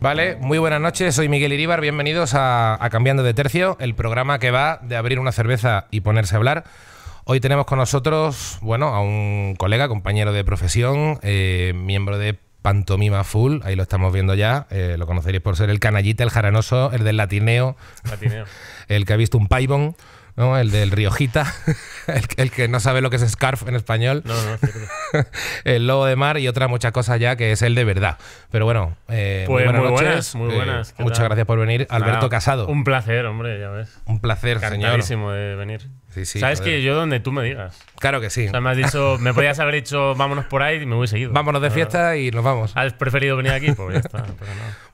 Vale, muy buenas noches, soy Miguel Iríbar, bienvenidos a, Cambiando de Tercio, el programa que va de abrir una cerveza y ponerse a hablar. Hoy tenemos con nosotros, bueno, a un colega, compañero de profesión, eh, miembro de pantomima full, ahí lo estamos viendo ya, eh, lo conoceréis por ser el canallita, el jaranoso, el del latineo, latineo. el que ha visto un paibón. El del Riojita, el, que no sabe lo que es scarf en español. No, no, es el lobo de mar y otra mucha cosa ya que es el de verdad. Pero bueno, eh, muy pues buenas eh, muchas gracias por venir, pues Alberto Casado. Un placer, hombre, ya ves. Un placer, señor. de venir. Sabes que yo donde tú me digas. Claro que sí. O sea, me has dicho, me podías haber dicho vámonos por ahí y me voy seguido. Vámonos de fiesta y nos vamos. ¿Has preferido venir aquí? Pues ya está.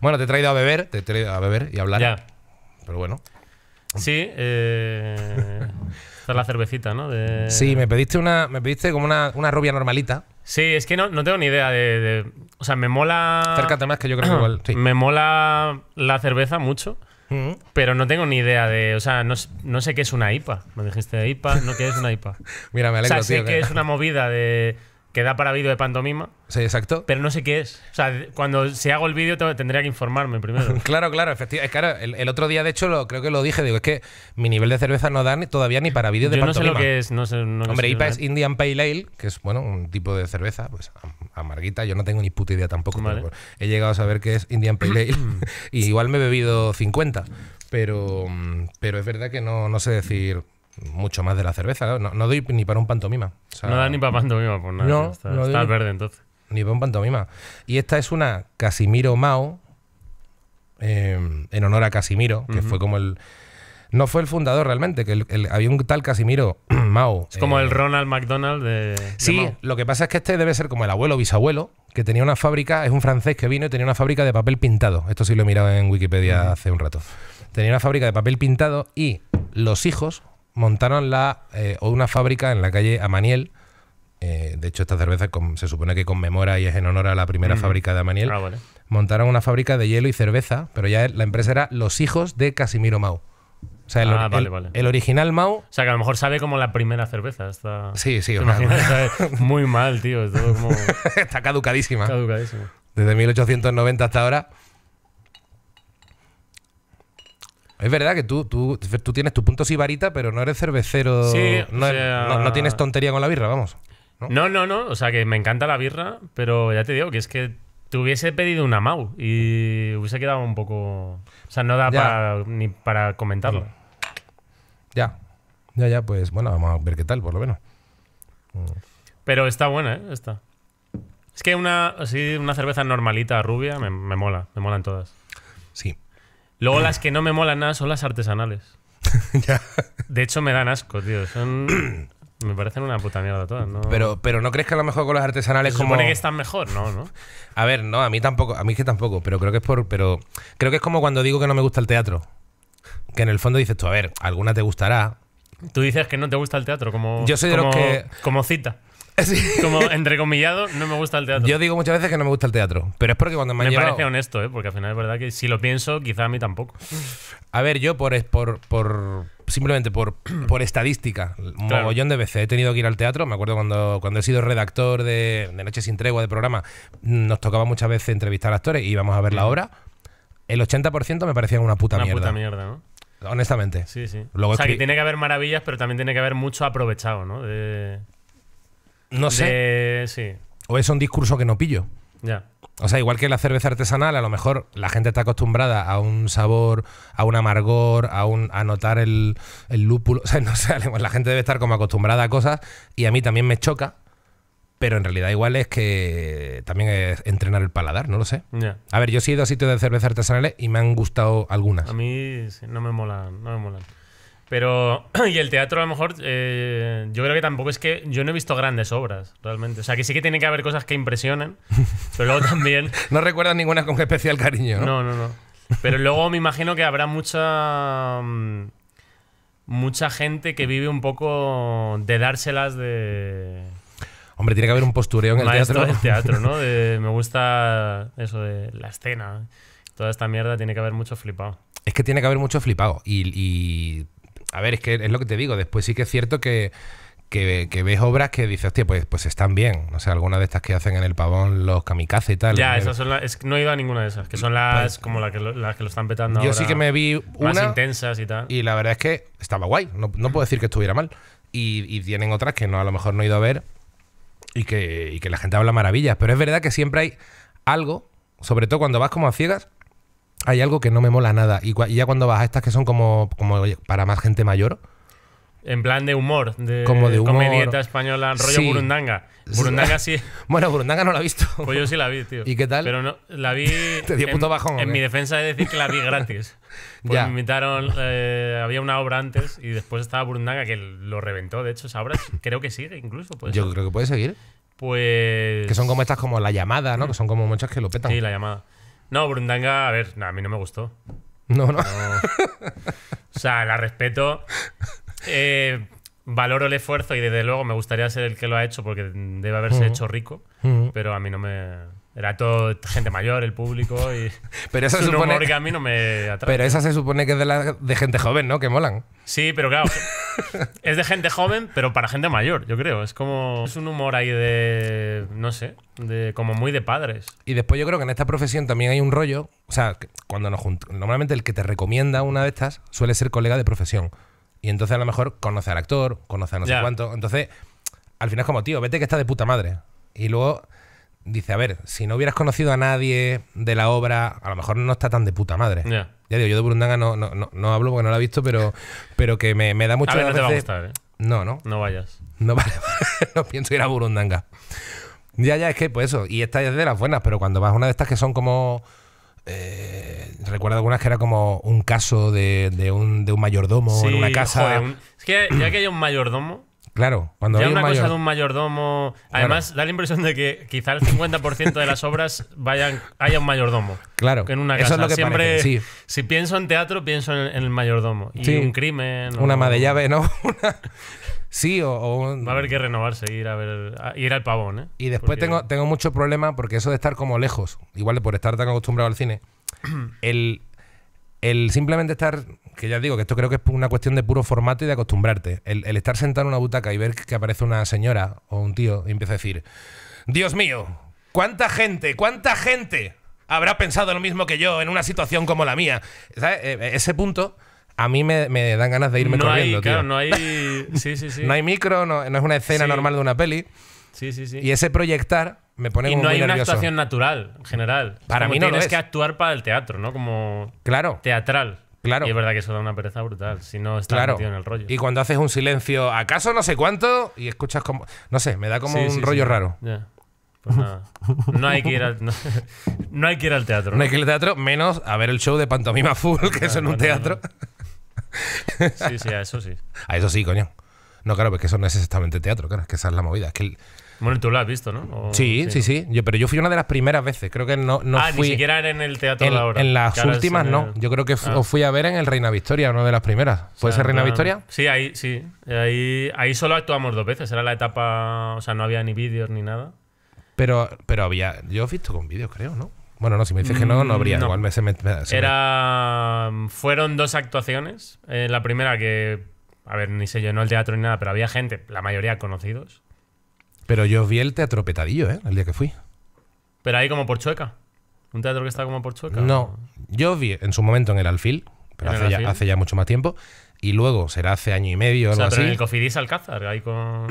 Bueno, te he traído a beber, te he traído a beber y a hablar. Ya. Pero bueno. Sí, eh, esta es la cervecita, ¿no? Sí, me pediste una, me pediste como una, rubia normalita. Sí, es que no, no tengo ni idea de, O sea, me mola. Acércate más que yo creo que igual. Sí. Me mola la cerveza mucho. Mm. Pero no tengo ni idea de. O sea, no, sé qué es una IPA. Me dijiste IPA, no qué es una IPA. Mira, me alegro, O sea, sé que es una movida de que da para vídeo de pantomima. Sí, exacto. Pero no sé qué es. O sea, cuando se hago el vídeo tendría que informarme primero. claro, claro, efectivamente. Claro, el, otro día, de hecho, creo que lo dije. Digo, es que mi nivel de cerveza no da todavía ni para vídeo de Yo no sé lo que es. No sé, Hombre, IPA es Indian Pale Ale, que es, bueno, un tipo de cerveza, pues amarguita. Yo no tengo ni puta idea tampoco. he llegado a saber que es Indian Pale Ale. y igual me he bebido 50. Pero, mm, pero es verdad que no, no sé decir mucho más de la cerveza. No, no doy ni para un pantomima. no da ni para pantomima, por pues nada. No, está, verde entonces. Ni para un pantomima. Y esta es una Casimiro Mao, em, en honor a Casimiro, que fue como el. No fue el fundador realmente, que había un tal Casimiro Mao. Es como eh, el Ronald McDonald de. Sí, lo que pasa es que este debe ser como el abuelo bisabuelo, que tenía una fábrica, es un francés que vino y tenía una fábrica de papel pintado. Esto sí lo he mirado en Wikipedia hace un rato. Tenía una fábrica de papel pintado y los hijos, montaron la, eh, una fábrica en la calle Amaniel. Eh, de hecho, esta cerveza se supone que conmemora y es en honor a la primera mm. fábrica de Amaniel. Ah, montaron una fábrica de hielo y cerveza, pero ya la empresa era Los Hijos de Casimiro Mau. O sea, el, ah, original Mau. O sea, que a lo mejor sabe como la primera cerveza. Está... Sí, sí, sea. Muy mal, tío. está caducadísima. Caducadísima. Desde 1890 hasta ahora. Es verdad que tú, tú, tienes tu punto sibarita, pero no eres cervecero. Sí, no, tienes tontería con la birra, vamos. ¿no? ¿no? no, O sea, que me encanta la birra, pero ya te digo que es que te hubiese pedido una Mau y hubiese quedado un poco. O sea, no da para, ni para comentarlo. Mm. Ya. Ya, ya, pues bueno, vamos a ver qué tal, por lo menos. Mm. Pero está buena, ¿eh? Está. Es que una, así, una cerveza normalita, rubia, me, me mola. Me molan todas. Sí. Luego las que no me molan nada son las artesanales. De hecho me dan asco, tío. Son... Me parecen una puta mierda todas, Pero, pero no crees que a lo mejor con las artesanales ¿Se como. supone que están mejor, no, ¿no? A ver, no, a mí tampoco, a mí que tampoco, pero creo que es por. Pero creo que es como cuando digo que no me gusta el teatro. Que en el fondo dices tú, a ver, alguna te gustará. Tú dices que no te gusta el teatro, como. Yo soy que. Como cita. Como entrecomillado, no me gusta el teatro. Yo digo muchas veces que no me gusta el teatro, pero es porque cuando me, me parece honesto, ¿eh? porque al final es verdad que si lo pienso, quizá a mí tampoco. A ver, yo por, por, simplemente por, por estadística, un mogollón de veces he tenido que ir al teatro. Me acuerdo cuando, cuando he sido redactor de, de Noche sin Tregua, de programa, nos tocaba muchas veces entrevistar actores y íbamos a ver la obra. El 80% me parecía una puta mierda. Una puta mierda, ¿no? Honestamente. Sí, sí. o sea, que tiene que haber maravillas, pero también tiene que haber mucho aprovechado, ¿no? De... No sé. sí. O es un discurso que no pillo. Ya. O sea, igual que la cerveza artesanal, a lo mejor la gente está acostumbrada a un sabor, a un amargor, a, un, notar el, lúpulo. O sea, no sé, pues la gente debe estar como acostumbrada a cosas y a mí también me choca. Pero en realidad igual es que también es entrenar el paladar, no lo sé. A ver, yo he ido a sitios de cerveza artesanales y me han gustado algunas. A mí sí, no me molan, no me molan. Pero, y el teatro a lo mejor, eh, yo creo que tampoco es que yo no he visto grandes obras, realmente. O sea, que sí que tiene que haber cosas que impresionen, pero luego también... no recuerdas ninguna con especial cariño, ¿no? No, no, Pero luego me imagino que habrá mucha... Mm, mucha gente que vive un poco de dárselas de... Hombre, tiene que haber un postureo en el teatro. del teatro, ¿no? me gusta eso de la escena. Toda esta mierda tiene que haber mucho flipado. Es que tiene que haber mucho flipado. y, y a ver, es que es lo que te digo, después sí que es cierto que, ves obras que dices, hostia, pues, pues están bien. No sé, algunas de estas que hacen en el pavón, los kamikaze y tal. Ya, esas son las, no he ido a ninguna de esas, que son las pues, como las que, lo, las que lo están petando. Yo sí que me vi una. Más intensas y tal. Y la verdad es que estaba guay, no, puedo decir que estuviera mal. Y, tienen otras que no, a lo mejor no he ido a ver y que, y que la gente habla maravillas. Pero es verdad que siempre hay algo, sobre todo cuando vas como a ciegas, hay algo que no me mola nada. Y, ya cuando vas a estas que son como, como para más gente mayor. En plan de humor, de, como de humor. comedieta española, rollo Burundanga. Burundanga sí. bueno, Burundanga no la he visto. Pues yo sí la vi, tío. ¿Y qué tal? Pero no, la vi. Te dio puto bajón. En mi defensa de decir que la vi gratis. Pues me invitaron, eh, había una obra antes y después estaba Burundanga que lo reventó, de hecho, esa obra creo que sigue incluso. yo creo que puede seguir. Pues. Que son como estas, como la llamada, ¿no? Que son como muchas que lo petan. Sí, la llamada. No, Brundanga, a ver, a mí no me gustó. No, no. o sea, la respeto. Eh, valoro el esfuerzo y desde luego me gustaría ser el que lo ha hecho porque debe haberse hecho rico, pero a mí no me, era todo gente mayor, el público y. Pero esa es un humor que a mí no me atrae. Pero esa se supone que es de, gente joven, ¿no? Que molan. Sí, pero claro. es de gente joven, pero para gente mayor, yo creo. Es como. Es un humor ahí de. No sé. De, como muy de padres. Y después yo creo que en esta profesión también hay un rollo. O sea, cuando nos juntamos. Normalmente el que te recomienda una de estas suele ser colega de profesión. Y entonces a lo mejor conoce al actor, conoce a no sé cuánto. Entonces, al final es como, tío, vete que está de puta madre. Y luego dice, a ver, si no hubieras conocido a nadie de la obra, a lo mejor no está tan de puta madre. Ya digo, yo de Burundanga no, no, no, no, hablo porque no la he visto, pero, pero que me, me da mucho... A ver, no te va a gustar, ¿eh? No, no. No vayas. No, no pienso ir a Burundanga. Ya, ya, es que pues eso. Y esta es de las buenas, pero cuando vas una de estas que son como... Eh, recuerdo algunas que era como un caso de, un, de un, mayordomo en una casa. es que ya que hay un mayordomo Claro, cuando ya hay una cosa de un mayordomo. Además, da la impresión de que quizá el 50% de las obras vayan haya un mayordomo. Claro. Que en una casa. Eso es lo que Siempre, si pienso en teatro, pienso en, el mayordomo. Y un crimen. Una o... de llave, ¿no? sí, o, Va a haber que renovarse, ir a ver, ir al pavón, ¿eh? Y después tengo, tengo mucho problema porque eso de estar como lejos, igual de por estar tan acostumbrado al cine, el, el simplemente estar que ya digo que esto creo que es una cuestión de puro formato y de acostumbrarte. El, estar sentado en una butaca y ver que aparece una señora o un tío y empieza a decir, Dios mío, ¿cuánta gente, cuánta gente habrá pensado lo mismo que yo en una situación como la mía? Eh, eh, ese punto a mí me, dan ganas de irme no corriendo, hay, Claro, no hay. Sí, sí, sí. no hay micro, no, es una escena normal de una peli. Sí, sí, sí. Y ese proyectar me pone y no hay una actuación natural en general para mí no tienes es. que actuar para el teatro no como claro teatral y es verdad que eso da una pereza brutal, si no estás metido en el rollo. Y cuando haces un silencio, ¿acaso no sé cuánto? Y escuchas como. No sé, me da como un rollo raro. Pues nada. No hay que ir al, no, hay que ir al teatro. ¿no? hay que ir al teatro, menos a ver el show de Pantomima Full, que es en un teatro. Sí, sí, a eso sí. A eso sí, coño. No, claro, porque pues eso no es exactamente teatro, claro, es que esa es la movida. que el, bueno, tú lo has visto, ¿no? sí, sí, sí, Yo, pero yo fui una de las primeras veces. Creo que no, no ah, ni siquiera en el teatro en, de la hora. En las últimas no. Yo creo que ah. os fui a ver en el Reina Victoria, una de las primeras. ¿Puede ser Reina Victoria? Sí, ahí sí. Ahí, solo actuamos dos veces. Era la etapa. O sea, no había ni vídeos ni nada. Pero, pero había. Yo he visto con vídeos, creo, ¿no? Bueno, no, si me dices que no, no mm, habría. Igual me, se me, Era. Fueron dos actuaciones. Eh, la primera que. A ver, ni se llenó el teatro ni nada, pero había gente, la mayoría conocidos. Pero yo vi el teatro petadillo, ¿eh? El día que fui. Pero ahí como por chueca. ¿Un teatro que está como por chueca? No. Yo vi en su momento en el alfil, pero hace, Ya, mucho más tiempo. Y luego será hace año y medio o algo sea, pero en el Cofidis Alcázar, ahí con.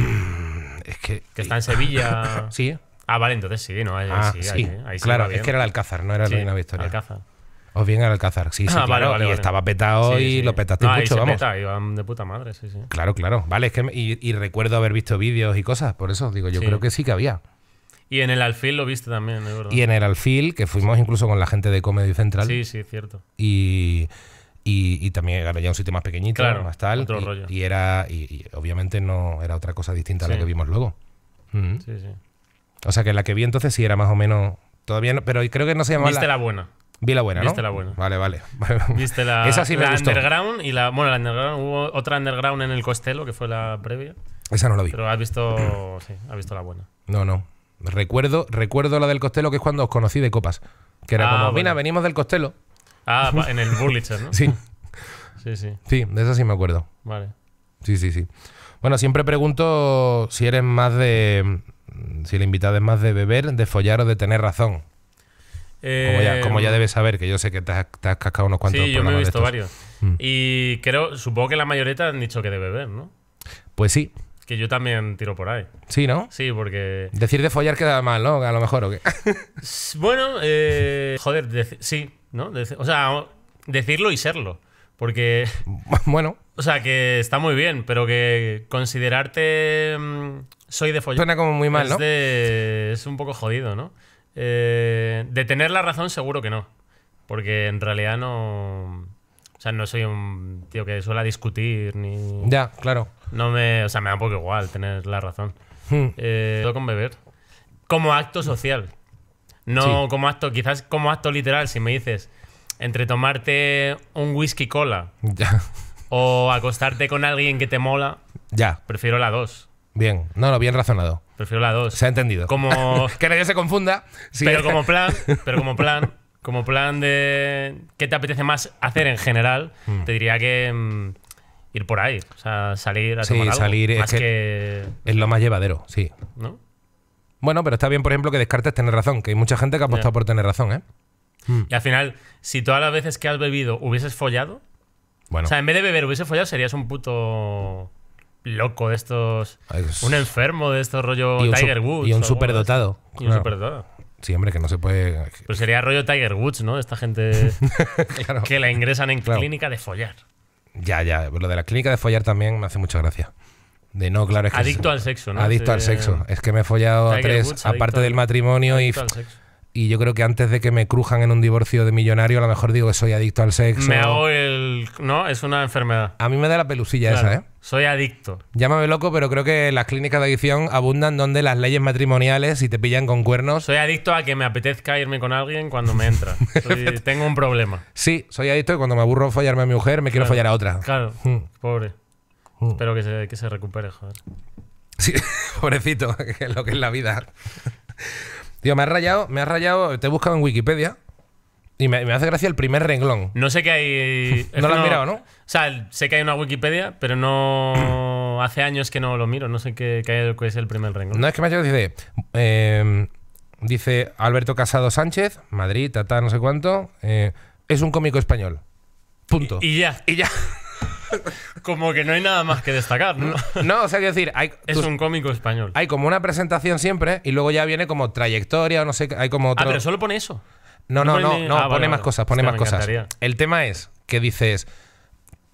es que. Que está en Sevilla. sí. Ah, vale, entonces sí, ¿no? Ahí, ah, sí, claro, es que era el Alcázar, no era el Reina Victoria. Alcázar. ¿Os bien al Alcázar, sí, sí, ah, claro. Vale, y estaba petado y lo petaste mucho, iban de puta madre, sí, sí. Claro, claro. Vale, es que y, recuerdo haber visto vídeos y cosas, por eso digo, yo creo que sí que había. Y en el alfil lo viste también, Y en el alfil, que fuimos incluso con la gente de Comedy Central. Sí, sí, cierto. Y, y, también había un sitio más pequeñito, claro, más tal. y, era, y, obviamente no era otra cosa distinta a la que vimos luego. Mm. Sí, sí. O sea que la que vi entonces sí era más o menos. Todavía no, pero creo que no se llamaba. Viste la buena. Vi la buena, ¿no? Viste la buena. Vale, vale. Viste la, Esa sí underground y la. Bueno, la underground. Hubo otra underground en el Costello, que fue la previa. Esa no la vi. Pero has visto. sí, has visto la buena. No, no. Recuerdo, recuerdo la del Costello, que es cuando os conocí de copas. Que era ah, como, bueno. venimos del Costello. Ah, en el Bullitzer, ¿no? sí. sí, sí. Sí, de esa sí me acuerdo. Vale. Sí, sí, sí. Bueno, siempre pregunto si eres más de. Si la invitada es más de beber, de follar o de tener razón como, ya, eh, debes saber, que yo sé que te has, cascado unos cuantos. Sí, yo me he visto varios. Mm. Y creo, supongo que la mayoría han dicho que debe ver, ¿no? Pues sí. Que yo también tiro por ahí. Sí, ¿no? Sí, porque. Decir de follar queda mal, ¿no? A lo mejor, ¿o qué? bueno, eh, joder, sí, ¿no? o sea, decirlo y serlo. Porque. Bueno. O sea, que está muy bien, pero que considerarte. Mm, soy de follar. Suena como muy mal, es es un poco jodido, ¿no? Eh, de tener la razón, seguro que no. Porque en realidad no. O sea, no soy un tío que suele discutir ni. Ya, claro. No me. O sea, me da un poco igual tener la razón. todo hmm. eh, con beber. Como acto social. No como acto, quizás como acto literal, si me dices, entre tomarte un whisky cola o acostarte con alguien que te mola, ya. prefiero la dos. Bien, no, no, bien razonado. Prefiero la 2. Se ha entendido. Como... que nadie se confunda. Pero como plan, pero como plan, como plan de qué te apetece más hacer en general, hmm. te diría que mm, ir por ahí. O sea, salir a sí, salir Es Es lo más llevadero, sí. ¿No? Bueno, pero está bien, por ejemplo, que descartes tener razón, que hay mucha gente que ha apostado por tener razón, ¿eh? Hmm. Y al final, si todas las veces que has bebido hubieses follado, bueno. O sea, en vez de beber hubieses follado, serías un puto loco de estos. Pues, un enfermo de estos rollo Tiger Woods. Y un superdotado. Y un superdotado. Sí, hombre, que no se puede. Pues sería rollo Tiger Woods, ¿no? Esta gente que la ingresan en clínica de follar. Ya, ya. Lo de la clínica de follar también me hace mucha gracia. De no, claro, Adicto al sexo, ¿no? Adicto al sexo. Eh, es que me he follado a tres, aparte del matrimonio y y yo creo que antes de que me crujan en un divorcio de millonario, a lo mejor digo que soy adicto al sexo. Me hago el. No, es una enfermedad. A mí me da la pelusilla esa, ¿eh? Soy adicto. Llámame loco, pero creo que las clínicas de adicción abundan donde las leyes matrimoniales, y te pillan con cuernos. Soy adicto a que me apetezca irme con alguien cuando me entra. tengo un problema. Sí, soy adicto y cuando me aburro fallarme a mi mujer, me quiero fallar a otra. Claro, hmm. pobre. Hmm. Espero que que se recupere, joder. Sí, pobrecito, que es lo que es la vida. Tío, me has rayado, me has rayado, te he buscado en Wikipedia. Y me, hace gracia el primer renglón. No sé qué hay. no lo has mirado, ¿no? O sea, sé que hay una Wikipedia, pero no. hace años que no lo miro. No sé qué, qué es el primer renglón. No, es que me ha llegado, dice. Em, dice Alberto Casado Sánchez, Madrid, tata, no sé cuánto. Eh, es un cómico español. Punto. y ya. Y ya. como que no hay nada más que destacar, ¿no? No, o sea, quiero decir, hay, es un cómico español. Hay como una presentación siempre y luego ya viene como trayectoria, o no sé, hay como Ah, pero solo pone eso. No, no, no, no, pone más cosas, pone más cosas. El tema es que dices,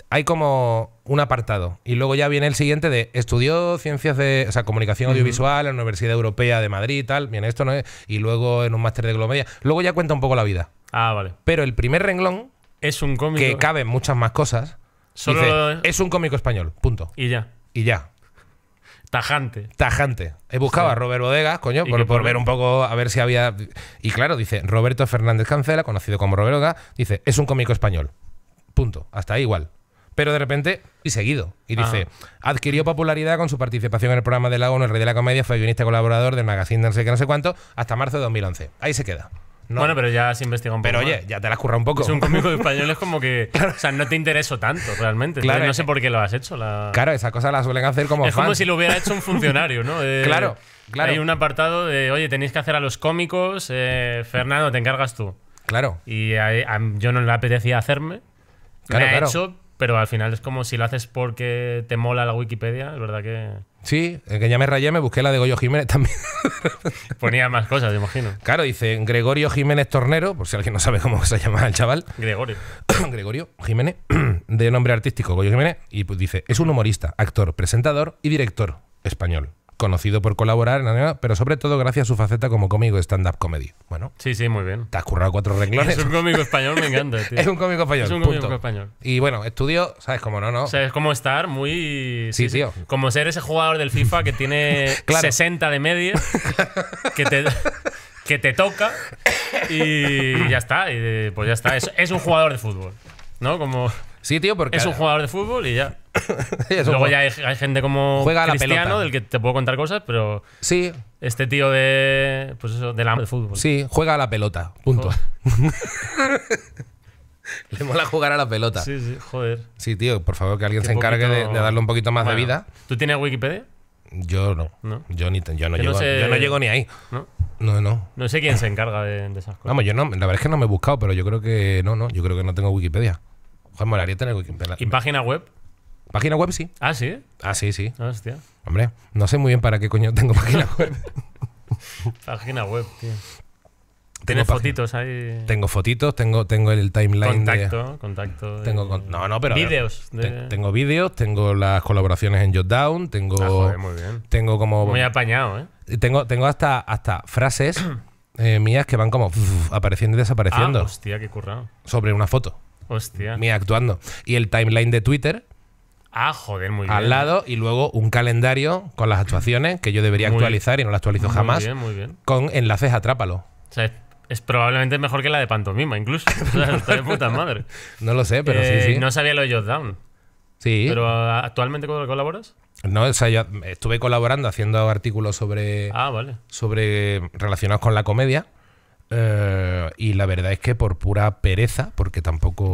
hay como un apartado y luego ya viene el siguiente de estudió ciencias de, o sea, comunicación audiovisual en la Universidad Europea de Madrid y tal, bien esto no y luego en un máster de glomedia, luego ya cuenta un poco la vida. Ah, vale. Pero el primer renglón es un cómico que cabe muchas más cosas es un cómico español, punto. Y ya. Y ya. Tajante. Tajante. He buscado a Robert Bodega, coño, por, ver un poco, a ver si había. Y claro, dice Roberto Fernández Cancela, conocido como Robert Bodega, dice, es un cómico español. Punto. Hasta ahí igual. Pero de repente, y seguido. Y ah. dice, adquirió popularidad con su participación en el programa de la ONU, el Rey de la Comedia, fue guionista colaborador del magazine de no sé qué, no sé cuánto, hasta marzo de 2011. Ahí se queda. Bueno, pero ya se investiga un poco. Pero oye, ya te la has currado un poco. Es un cómico de español, es como que. O sea, no te intereso tanto realmente. Claro, no sé por qué lo has hecho. Claro, esa cosa las suelen hacer como. Es como si lo hubiera hecho un funcionario, ¿no? Eh, claro, claro. Hay un apartado de, oye, tenéis que hacer a los cómicos, eh, Fernando, te encargas tú. Claro. Y yo no le apetecía hacerme. Claro, hecho, pero al final es como si lo haces porque te mola la Wikipedia, es verdad que. Sí, el que ya me rayé, me busqué la de Goyo Jiménez también. Ponía más cosas, te imagino. Claro, dice Gregorio Jiménez Tornero, por si alguien no sabe cómo se llama el chaval. Gregorio. Gregorio Jiménez, de nombre artístico Goyo Jiménez, y pues dice, es un humorista, actor, presentador y director español conocido por colaborar, en pero sobre todo gracias a su faceta como cómico de stand-up comedy. Bueno. Sí, sí, muy bien. Te has currado cuatro renglones. Es un cómico español, me encanta, tío. es un cómico español. Es un cómico español. Y bueno, estudio, ¿sabes cómo no, no? es como estar muy. Sí, sí Como ser ese jugador del FIFA que tiene 60 de media, que te. Que te toca y ya está, pues ya está. Es, es un jugador de fútbol, ¿no? Como. Sí, tío, porque. Es un jugador de fútbol y ya. Luego ya hay, gente como Juega Cristiano, la del que te puedo contar cosas, pero. Sí. Este tío de. Pues eso, de fútbol. Sí, juega a la pelota. Punto. Le mola jugar a la pelota. Sí, sí, joder. Sí, tío, por favor, que alguien se encargue de, darle un poquito más de vida. ¿Tú tienes Wikipedia? Yo no. Yo, no llego, no ni ahí. ¿No? No, no. sé quién se encarga de, de, esas cosas. Vamos, yo no, la verdad es que no me he buscado, pero yo creo que no, no, yo creo que no tengo Wikipedia. Joder, tener ¿Y página web? Página web sí. Ah, sí. Ah, sí, sí. Hostia. Hombre, no sé muy bien para qué coño tengo página web. página web, tío. Tienes fotitos ahí. Tengo fotitos, tengo, tengo el timeline. Contacto, de, contacto. tengo, no, no, pero. Vídeos. tengo vídeos, tengo las colaboraciones en Jotdown, tengo. Ah, tengo como. Muy apañado, ¿eh? Tengo, tengo hasta, hasta frases eh, mías que van como apareciendo y desapareciendo. Ah, hostia, qué currado. Sobre una foto. Hostia. Mía actuando. Y el timeline de Twitter. Ah, joder, muy al Al lado y luego un calendario con las actuaciones que yo debería actualizar y no lo actualizo jamás. muy bien. Con enlaces a Trápalo. es, probablemente mejor que la de Pantomima, incluso. puta madre. No lo sé, pero sí, eh, No sabía lo de down Sí. ¿Pero actualmente colaboras? No, o sea, yo estuve colaborando haciendo artículos sobre. Ah, vale. Sobre. relacionados con la comedia. Eh, y la verdad es que por pura pereza, porque tampoco.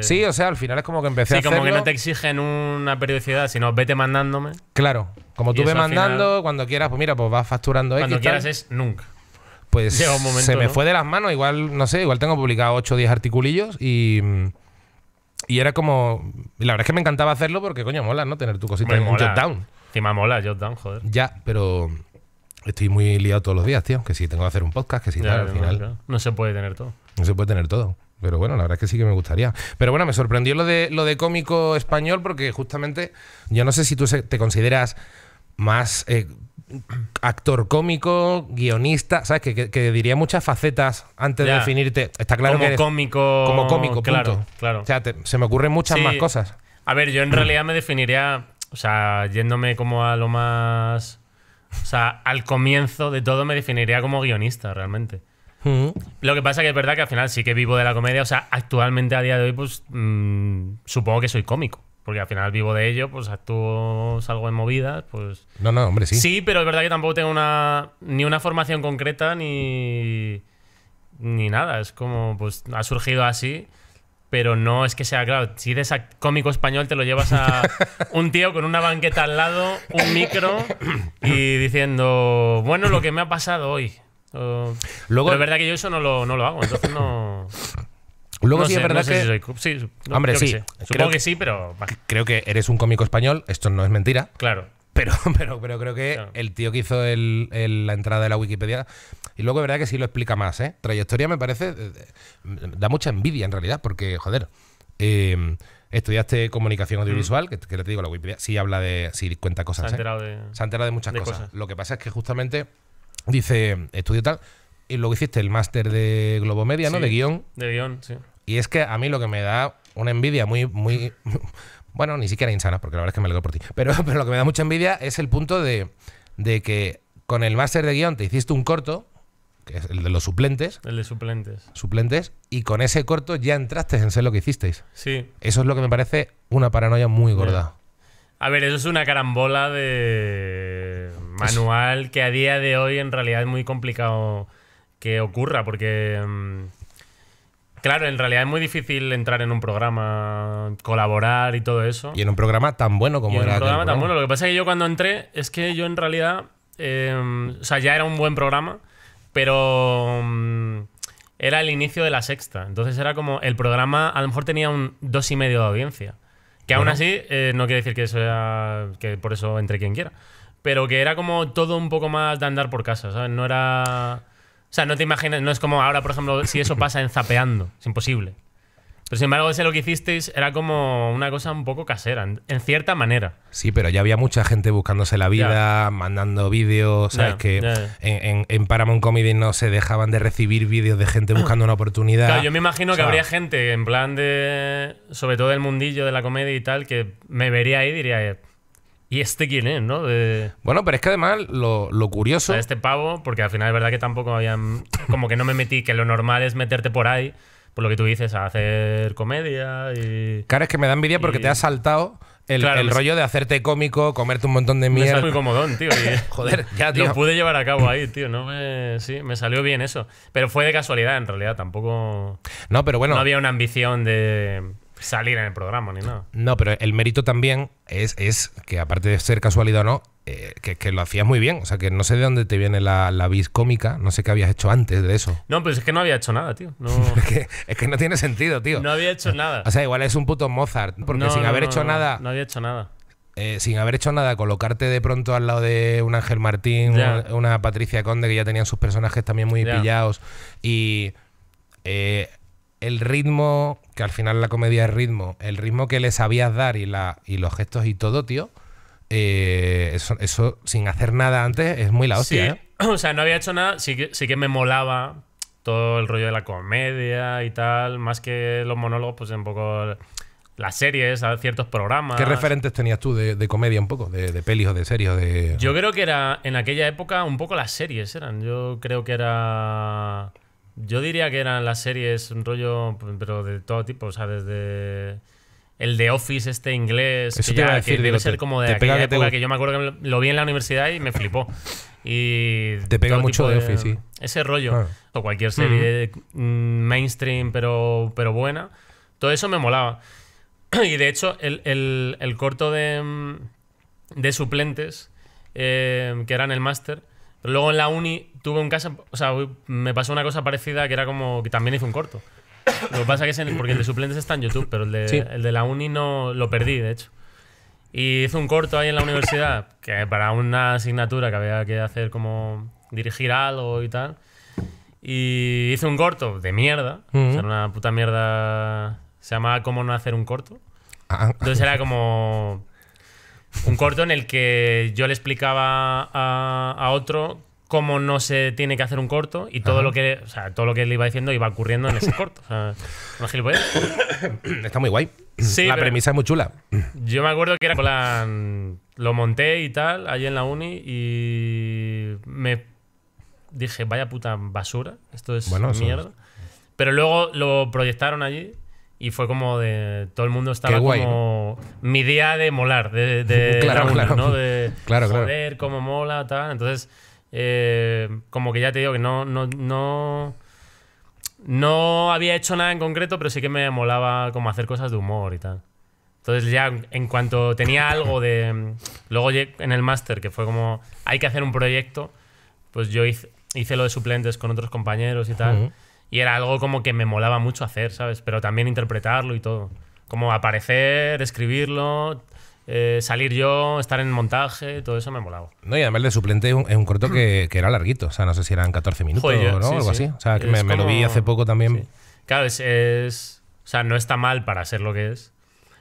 Sí, o sea, al final es como que empecé sí, a. Sí, como que no te exigen una periodicidad, sino vete mandándome. Claro, como tú ve mandando, cuando quieras, pues mira, pues vas facturando Cuando quieras es nunca. Pues se me fue de las manos, igual, no sé, igual tengo publicado 8 o 10 articulillos y. Y era como. La verdad es que me encantaba hacerlo porque, coño, mola, ¿no? Tener tu cosita en mola. un mola, jot down, joder. Ya, pero estoy muy liado todos los días, tío. Que si tengo que hacer un podcast, que si tal, al final. No se puede tener todo. No se puede tener todo. Pero bueno, la verdad es que sí que me gustaría. Pero bueno, me sorprendió lo de, lo de cómico español porque justamente yo no sé si tú te consideras más eh, actor cómico, guionista, ¿sabes? Que, diría muchas facetas antes de definirte. Está claro como que cómico. Como cómico, claro. claro. O sea, se me ocurren muchas más cosas. A ver, yo en mm. realidad me definiría, o sea, yéndome como a lo más o sea, al comienzo de todo me definiría como guionista, realmente. Mm. Lo que pasa que es verdad que al final sí que vivo de la comedia. O sea, actualmente a día de hoy, pues mm, supongo que soy cómico. Porque al final vivo de ello, pues actúo, salgo en movidas, pues. No, no, hombre, sí. Sí, pero es verdad que tampoco tengo una. ni una formación concreta ni. ni nada. Es como, pues ha surgido así pero no es que sea claro. Si eres cómico español, te lo llevas a un tío con una banqueta al lado, un micro y diciendo, bueno, lo que me ha pasado hoy. Luego, pero es verdad que yo eso no lo, hago, entonces no. Luego sí es verdad que. sí, Hombre, sí. Supongo creo que, sí, pero. Creo que eres un cómico español, esto no es mentira. Claro. Pero, pero, pero creo que el tío que hizo la entrada de la Wikipedia. Y luego, de verdad que sí lo explica más, ¿eh? Trayectoria me parece. Eh, eh, da mucha envidia en realidad, porque, joder. Em, estudiaste comunicación audiovisual, mm. que, le te digo, la Wikipedia sí habla de. sí cuenta cosas. Se ha ¿eh? enterado, de, Se ha enterado de muchas cosas. Lo que pasa es que justamente dice estudio tal. Y luego hiciste el máster de globo media ¿no? De guión. De guión, sí. Y es que a mí lo que me da una envidia muy, muy, Bueno, ni siquiera insana, porque la verdad es que me alegro por ti. Pero, pero lo que me da mucha envidia es el punto de, que con el máster de guión te hiciste un corto, que es el de los suplentes. El de suplentes. Suplentes, y con ese corto ya entraste en ser lo que hicisteis. Sí. Eso es lo que me parece una paranoia muy gorda. A ver, eso es una carambola de manual que a día de hoy en realidad es muy complicado que ocurra, porque mm, Claro, en realidad es muy difícil entrar en un programa, colaborar y todo eso. Y en un programa tan bueno como y era. un programa, tan bueno. Lo que pasa es que yo cuando entré, es que yo en realidad. Em, o sea, ya era un buen programa, pero. Mm, era el inicio de la sexta. Entonces era como. El programa a lo mejor tenía un dos y medio de audiencia. Que aún así, eh, no quiere decir que sea. que por eso entre quien quiera. Pero que era como todo un poco más de andar por casa, ¿sabes? No era. O sea, no te imaginas, no es como ahora, por ejemplo, si eso pasa en zapeando, es imposible. Pero sin embargo, ese lo que hicisteis era como una cosa un poco casera, en, cierta manera. Sí, pero ya había mucha gente buscándose la vida, mandando vídeos, ¿sabes? que en, Paramount Comedy no se dejaban de recibir vídeos de gente buscando una oportunidad. Claro, yo me imagino que habría gente, en plan de. sobre todo del mundillo de la comedia y tal, que me vería ahí y diría. ¿Y este quién es, no? Bueno, pero es que además lo, curioso. este pavo, porque al final es verdad que tampoco había… Como que no me metí, que lo normal es meterte por ahí, por lo que tú dices, a hacer comedia y. Claro, es que me da envidia porque te ha saltado. El, rollo de hacerte cómico, comerte un montón de mierda. Me muy comodón, tío. joder, ya, tío. Lo pude llevar a cabo ahí, tío. No me, sí, me salió bien eso. Pero fue de casualidad, en realidad. Tampoco. No, pero bueno. No había una ambición de salir en el programa ni nada. No, pero el mérito también es, es que, aparte de ser casualidad o no, eh, que, que, lo hacías muy bien. O sea, que no sé de dónde te viene la, la vis cómica, no sé qué habías hecho antes de eso. No, pues es que no había hecho nada, tío. es, que, no tiene sentido, tío. No había hecho nada. O sea, igual es un puto Mozart, porque sin haber hecho nada. No había hecho nada. Eh, sin haber hecho nada, colocarte de pronto al lado de un Ángel Martín, una, Patricia Conde, que ya tenían sus personajes también muy pillados, y eh, el ritmo, que al final la comedia es ritmo, el ritmo que le sabías dar y, la, y los gestos y todo, tío, eh, eso, sin hacer nada antes es muy la hostia. ¿eh? O sea, no había hecho nada, sí que, sí que me molaba todo el rollo de la comedia y tal, más que los monólogos, pues un poco las series, ciertos programas. ¿Qué referentes tenías tú de, comedia un poco? De, de, pelis o de series? de... Yo creo que era en aquella época un poco las series eran. Yo creo que era yo diría que eran las series un rollo, pero de todo tipo, o sea, desde el de Office este inglés, que, debe ser como de época que, yo me acuerdo que lo vi en la universidad y me flipó. Y te pega mucho de Office, sí. Ese rollo. Ah. O cualquier serie mm. Mm, mainstream, pero, pero buena. Todo eso me molaba. Y de hecho, el, corto de, mm, de suplentes, eh, que eran el máster, luego en la uni tuve un caso, o sea, me pasó una cosa parecida que era como que también hice un corto. Lo que pasa que es en, porque el de suplentes está en YouTube, pero el de, la uni no lo perdí, de hecho. Y hice un corto ahí en la universidad, que para una asignatura que había que hacer como dirigir algo y tal. Y hice un corto de mierda, o sea, una puta mierda. Se llamaba Cómo no hacer un corto. Ah. Entonces era como un corto en el que yo le explicaba a, a otro cómo no se tiene que hacer un corto y todo lo que o sea, todo lo que le iba diciendo iba ocurriendo en ese corto. O sea, Está muy guay. la premisa es muy chula. Yo me acuerdo que era con la, lo monté y tal allí en la uni y me dije, vaya puta basura, esto es mierda. Pero luego lo proyectaron allí y fue como de. Todo el mundo estaba como. Mi día de molar, de. de claro, claro. De, claro, cómo mola, tal. Entonces eh, como que ya te digo que no, no, no, había hecho nada en concreto, pero sí que me molaba como hacer cosas de humor y tal. Entonces ya en cuanto tenía algo de... Luego en el máster, que fue como, hay que hacer un proyecto, pues yo hice, lo de suplentes con otros compañeros y tal. Y era algo como que me molaba mucho hacer, ¿sabes? Pero también interpretarlo y todo. Como aparecer, escribirlo, eh, salir yo, estar en montaje, todo eso me molado. No, y además de suplente es un, corto mm. que, era larguito, o sea, no sé si eran 14 minutos o algo así. O sea, que me, lo vi hace poco también. Claro, es, es, O sea, no está mal para ser lo que es,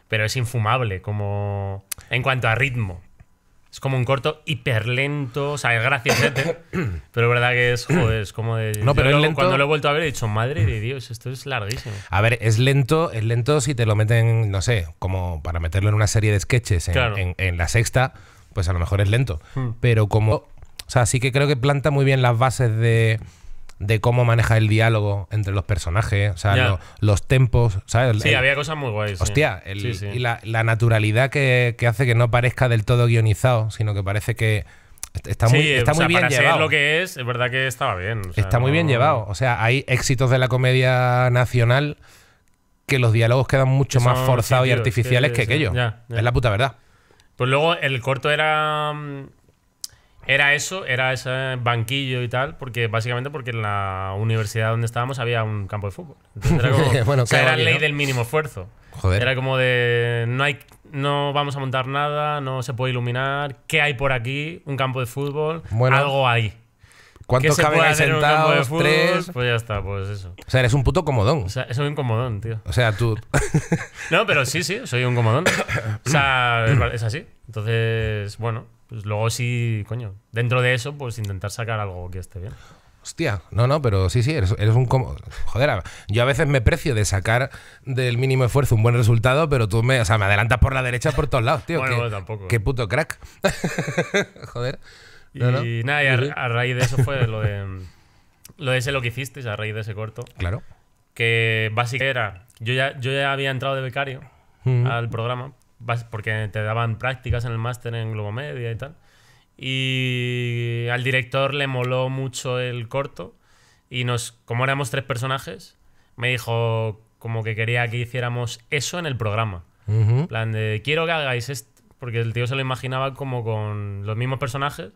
pero es infumable como. En cuanto a ritmo. Es como un corto hiperlento, o sea, es graciosete, ¿eh? pero es verdad que es, joder, es como de... No, pero cuando lo he vuelto a ver he dicho, madre de Dios, esto es larguísimo. A ver, es lento, es lento si te lo meten, no sé, como para meterlo en una serie de sketches en, la sexta, pues a lo mejor es lento. Hmm. Pero como... O sea, sí que creo que planta muy bien las bases de de cómo maneja el diálogo entre los personajes, o sea, los tempos, ¿sabes? Sí, había cosas muy guays. Hostia, y la, naturalidad que, hace que no parezca del todo guionizado, sino que parece que está muy, está muy bien llevado. lo que es, es verdad que estaba bien. está muy bien llevado. O sea, hay éxitos de la comedia nacional que los diálogos quedan mucho más forzados y artificiales que aquello. Es la puta verdad. Pues luego el corto era mm, era eso, era ese banquillo y tal, porque básicamente porque en la universidad donde estábamos había un campo de fútbol. era como, era ley del mínimo esfuerzo. Joder. Era como de no hay no vamos a montar nada, no se puede iluminar, ¿qué hay por aquí? Un campo de fútbol, algo ahí ¿Cuántos caben ahí sentados? tres. Pues ya está, pues eso. O sea, eres un puto comodón. O sea, soy un comodón, tío. O sea, tú. no, pero sí, sí, soy un comodón. O sea, es así. Entonces, bueno, pues luego sí, coño, dentro de eso, pues intentar sacar algo que esté bien. Hostia, no, no, pero sí, sí, eres, un cómodo. Joder, yo a veces me precio de sacar del mínimo esfuerzo un buen resultado, pero tú me, o sea, me adelantas por la derecha por todos lados, tío. qué, Qué puto crack. Joder. Y nada, y a, raíz de eso fue lo de, lo de ese lo que hiciste, a raíz de ese corto. Claro. Que básicamente era, yo ya, yo ya había entrado de becario al programa, porque te daban prácticas en el máster en Globomedia y tal. Y al director le moló mucho el corto y nos, como éramos tres personajes, me dijo como que quería que hiciéramos eso en el programa. en plan de, quiero que hagáis esto, porque el tío se lo imaginaba como con los mismos personajes,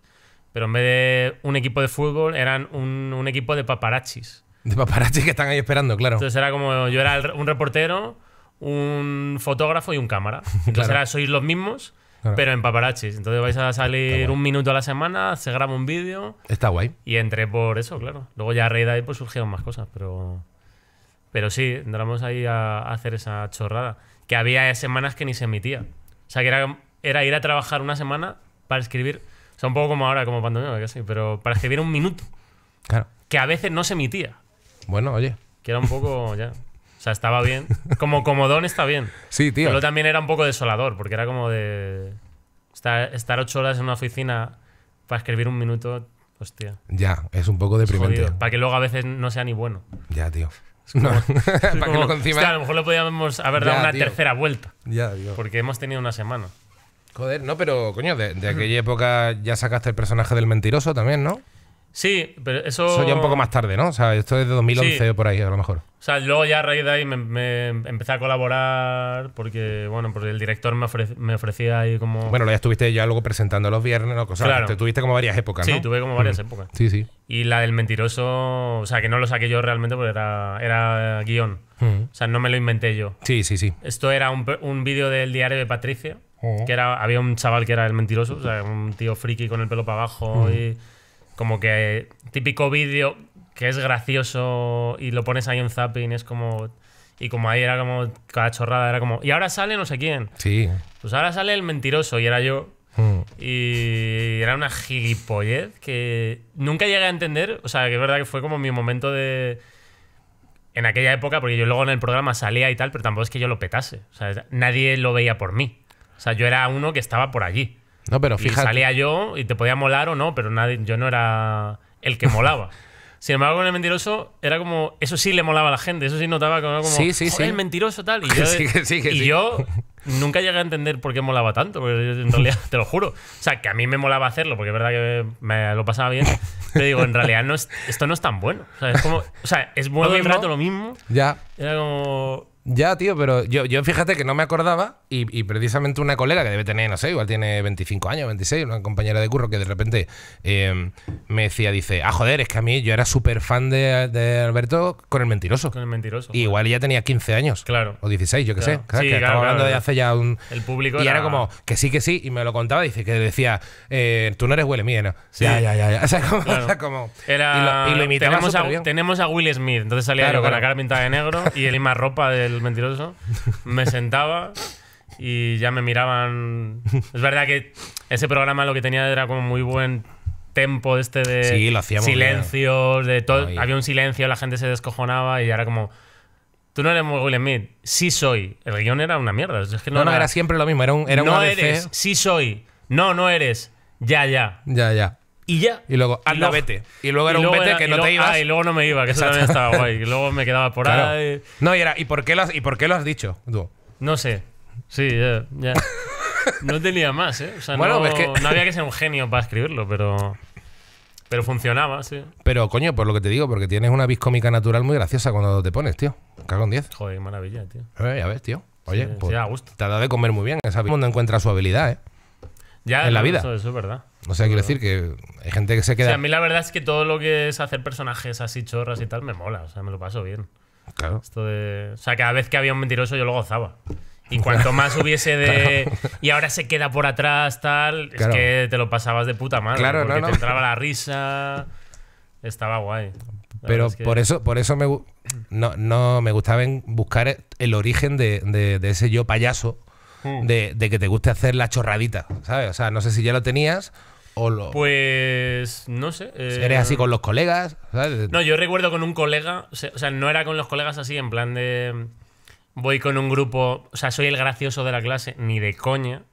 pero en vez de un equipo de fútbol, eran un, equipo de paparachis. De paparachis que están ahí esperando, claro. Entonces era como, yo era un reportero un fotógrafo y un cámara. Entonces sois los mismos, pero en paparachis. Entonces vais a salir un minuto a la semana, se graba un vídeo. Está guay. Y entré por eso, claro. Luego ya a raíz de ahí pues surgieron más cosas, pero... Pero sí, entramos ahí a, hacer esa chorrada. Que había semanas que ni se emitía. O sea, que era, era ir a trabajar una semana para escribir... O sea, un poco como ahora, como pandemia, casi, pero para escribir un minuto. Claro. Que a veces no se emitía. Bueno, oye. Que era un poco ya... O sea, estaba bien. Como comodón está bien. Sí, tío. Pero también era un poco desolador, porque era como de. Estar, ocho horas en una oficina para escribir un minuto, hostia. Ya, es un poco deprimente. para que luego a veces no sea ni bueno. Ya, tío. para que a lo mejor le podíamos haber dado una tercera vuelta. Ya, tío. Porque hemos tenido una semana. Joder, no, pero coño, de aquella época ya sacaste el personaje del mentiroso también, ¿no? Sí, pero eso. Eso ya un poco más tarde, ¿no? O sea, esto es de 2011 o por ahí, a lo mejor. O sea, luego ya a raíz de ahí me, empecé a colaborar porque, bueno, porque el director me, me, ofrecía ahí como. Bueno, ya estuviste ya algo presentando los viernes, o cosas. Claro. tuviste como varias épocas, ¿no? Sí, tuve como varias épocas. Sí, sí. Y la del mentiroso, o sea, que no lo saqué yo realmente porque era, era guión. O sea, no me lo inventé yo. Sí, sí, sí. Esto era un, vídeo del diario de Patricia, oh. que era, había un chaval que era el mentiroso, o sea, un tío friki con el pelo para abajo y como que típico vídeo que es gracioso y lo pones ahí en zapping, es como... Y como ahí era como cada chorrada, era como... Y ahora sale no sé quién. Sí. Pues ahora sale el mentiroso y era yo. Mm. Y era una gilipollez que nunca llegué a entender. O sea, que es verdad que fue como mi momento de. En aquella época, porque yo luego en el programa salía y tal, pero tampoco es que yo lo petase. O sea, nadie lo veía por mí. O sea, yo era uno que estaba por allí. No, pero fíjate. salía yo y te podía molar o no, pero nadie, yo no era el que molaba. Sin embargo, con el mentiroso era como. Eso sí le molaba a la gente, eso sí notaba como. como el mentiroso tal. Y yo, y yo nunca llegué a entender por qué molaba tanto, porque en realidad, te lo juro. O sea, que a mí me molaba hacerlo, porque es verdad que me lo pasaba bien. Te digo, en realidad no esto no es tan bueno. O sea, es como. O bueno rato lo mismo. Ya. Era como. Ya, tío, pero yo, yo fíjate que no me acordaba y, precisamente una colega que debe tener, no sé, igual tiene 25 años, 26, una compañera de curro que de repente em, me decía, dice, ah, joder, es que a mí yo era súper fan de, Alberto con el mentiroso. Con el mentiroso. Y igual ella tenía 15 años. Claro. O 16, yo qué sé. Claro, que hablando de hace ya un... El público. Y era... como, que sí, que sí, y me lo contaba, dice que decía, eh, tú no eres huele mía, Ya, ya, ya, ya. O sea, como... Y lo, imitaba tenemos a, Will Smith, entonces salía con la cara pintada de negro y el misma ropa del mentiroso, me sentaba y ya me miraban. Es verdad que ese programa lo que tenía era como muy buen tempo este de silencio silencios, de todo. Había un silencio, la gente se descojonaba y era como. Tú no eres muy Will Smith. Sí soy. El guión era una mierda. no, no, era... siempre lo mismo. Era un, era no eres. Sí soy. No, no eres. Ya, ya. Ya, ya y ya. Y luego, anda, ah, vete. Y luego era un vete que no te ibas. Ah, y luego no me iba, que eso también estaba guay. Y luego me quedaba por ahí. No, y era, ¿y por qué lo has, y por qué lo has dicho No sé. Sí, ya. no tenía más, ¿eh? O sea, bueno, no, es que... no había que ser un genio para escribirlo, pero. Pero funcionaba, sí. Pero, coño, por lo que te digo, porque tienes una biscómica natural muy graciosa cuando te pones, tío. Cago en 10. Joder, maravilla, tío. a ver, tío. Oye, pues, a gusto. te ha dado de comer muy bien. Esa... Todo el mundo encuentra su habilidad, ¿eh? Ya, en la vida. eso es verdad. O sea, quiero decir que hay gente que se queda. O sea, a mí la verdad es que todo lo que es hacer personajes así chorras y tal me mola. O sea, me lo paso bien. Claro. Esto de... O sea, cada vez que había un mentiroso yo lo gozaba. Y cuanto más hubiese de. Y ahora se queda por atrás, tal. Es que te lo pasabas de puta madre. Claro, porque entraba la risa. Estaba guay. Pero por eso, por eso me, no, me gustaba buscar el origen de, ese yo payaso. Hmm. De, de, que te guste hacer la chorradita, ¿sabes? O sea, no sé si ya lo tenías pues no sé. Eh, ¿Eres así con los colegas? No, yo recuerdo con un colega, o sea, no era con los colegas así, en plan de... Voy con un grupo, o sea, soy el gracioso de la clase, ni de coña.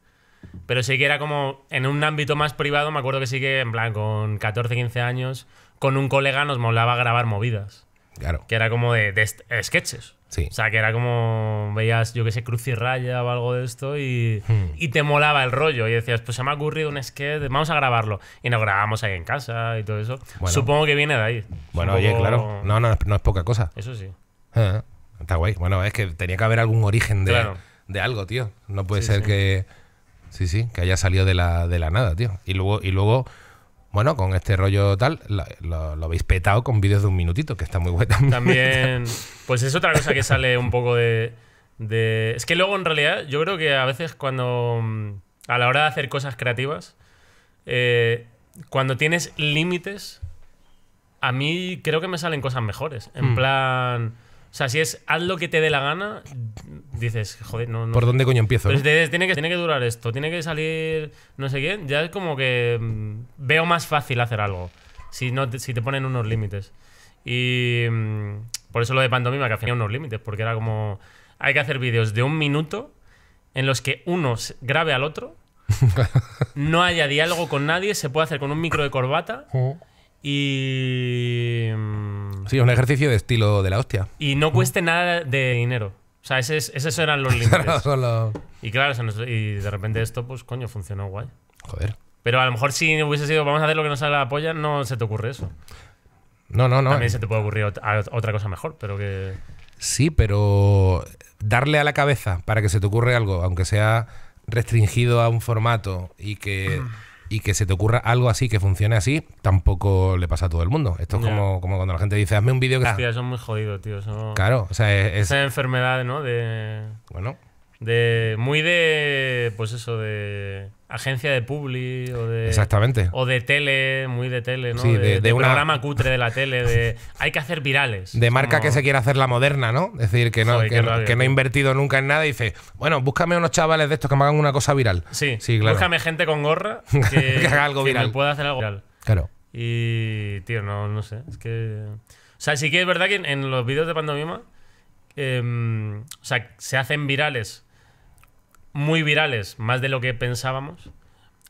Pero sí que era como en un ámbito más privado, me acuerdo que sí que, en plan, con 14, 15 años, con un colega nos molaba grabar movidas. Claro. Que era como de eh, sketches. O sea, que era como veías, yo que sé, Cruz y Raya o algo de esto hmm. y, te molaba el rollo y decías, pues se me ha ocurrido un sketch, vamos a grabarlo. Y nos grabamos ahí en casa y todo eso. Supongo que viene de ahí. Bueno, oye, claro. No, no, no, es poca cosa. Eso sí. Ah, está guay. Bueno, es que tenía que haber algún origen de, de algo, tío. No puede ser que... Sí, sí, que haya salido de la, de la nada, tío. Y luego, y luego bueno, con este rollo tal, lo, habéis petado con vídeos de un minutito, que está muy bueno también. pues es otra cosa que sale un poco de, Es que luego en realidad yo creo que a veces cuando... Mm, a la hora de hacer cosas creativas, eh, cuando tienes límites, a mí creo que me salen cosas mejores. En hmm. plan... O sea, si es haz lo que te dé la gana, dices, joder, no. ¿Por dónde coño empiezo? tiene, que, tiene que durar esto, tiene que salir no sé quién. Ya es como que mm, veo más fácil hacer algo si, no te, si te ponen unos límites. Y mm, por eso lo de pantomima, que tenía unos límites, porque era como. Hay que hacer vídeos de un minuto en los que uno grabe al otro, no haya diálogo con nadie, se puede hacer con un micro de corbata. Oh. Y. Mm, sí, un ejercicio de estilo de la hostia. Y no cueste nada de dinero. O sea, esos eran los límites. Y claro, y de repente esto, pues coño, funcionó guay. Joder. Pero a lo mejor si hubiese sido, vamos a hacer lo que nos sale la polla, no se te ocurre eso. No, no, no. También se te puede ocurrir otra cosa mejor, pero que. Sí, pero darle a la cabeza para que se te ocurre algo, aunque sea restringido a un formato y que. y que se te ocurra algo así que funcione así, tampoco le pasa a todo el mundo. Esto es como, cuando la gente dice, hazme un vídeo que. Hostia, son muy jodidos, tío. Claro, o sea, es, Esa enfermedad, ¿no? De. Bueno. De. Muy de. Pues eso, de agencia de publi o de. Exactamente. O de tele, muy de tele, ¿no? de, de, un programa cutre de la tele, de. Hay que hacer virales. De marca que se quiera hacer la moderna, ¿no? Es decir, que no, que, no ha invertido nunca en nada y dice, bueno, búscame unos chavales de estos que me hagan una cosa viral. Sí, sí claro. Búscame gente con gorra que, haga algo viral. Me pueda hacer algo viral. Claro. Y, tío, no, no sé. Es que. O sea, sí que es verdad que en, los vídeos de pandemia, o sea, se hacen virales muy virales, más de lo que pensábamos,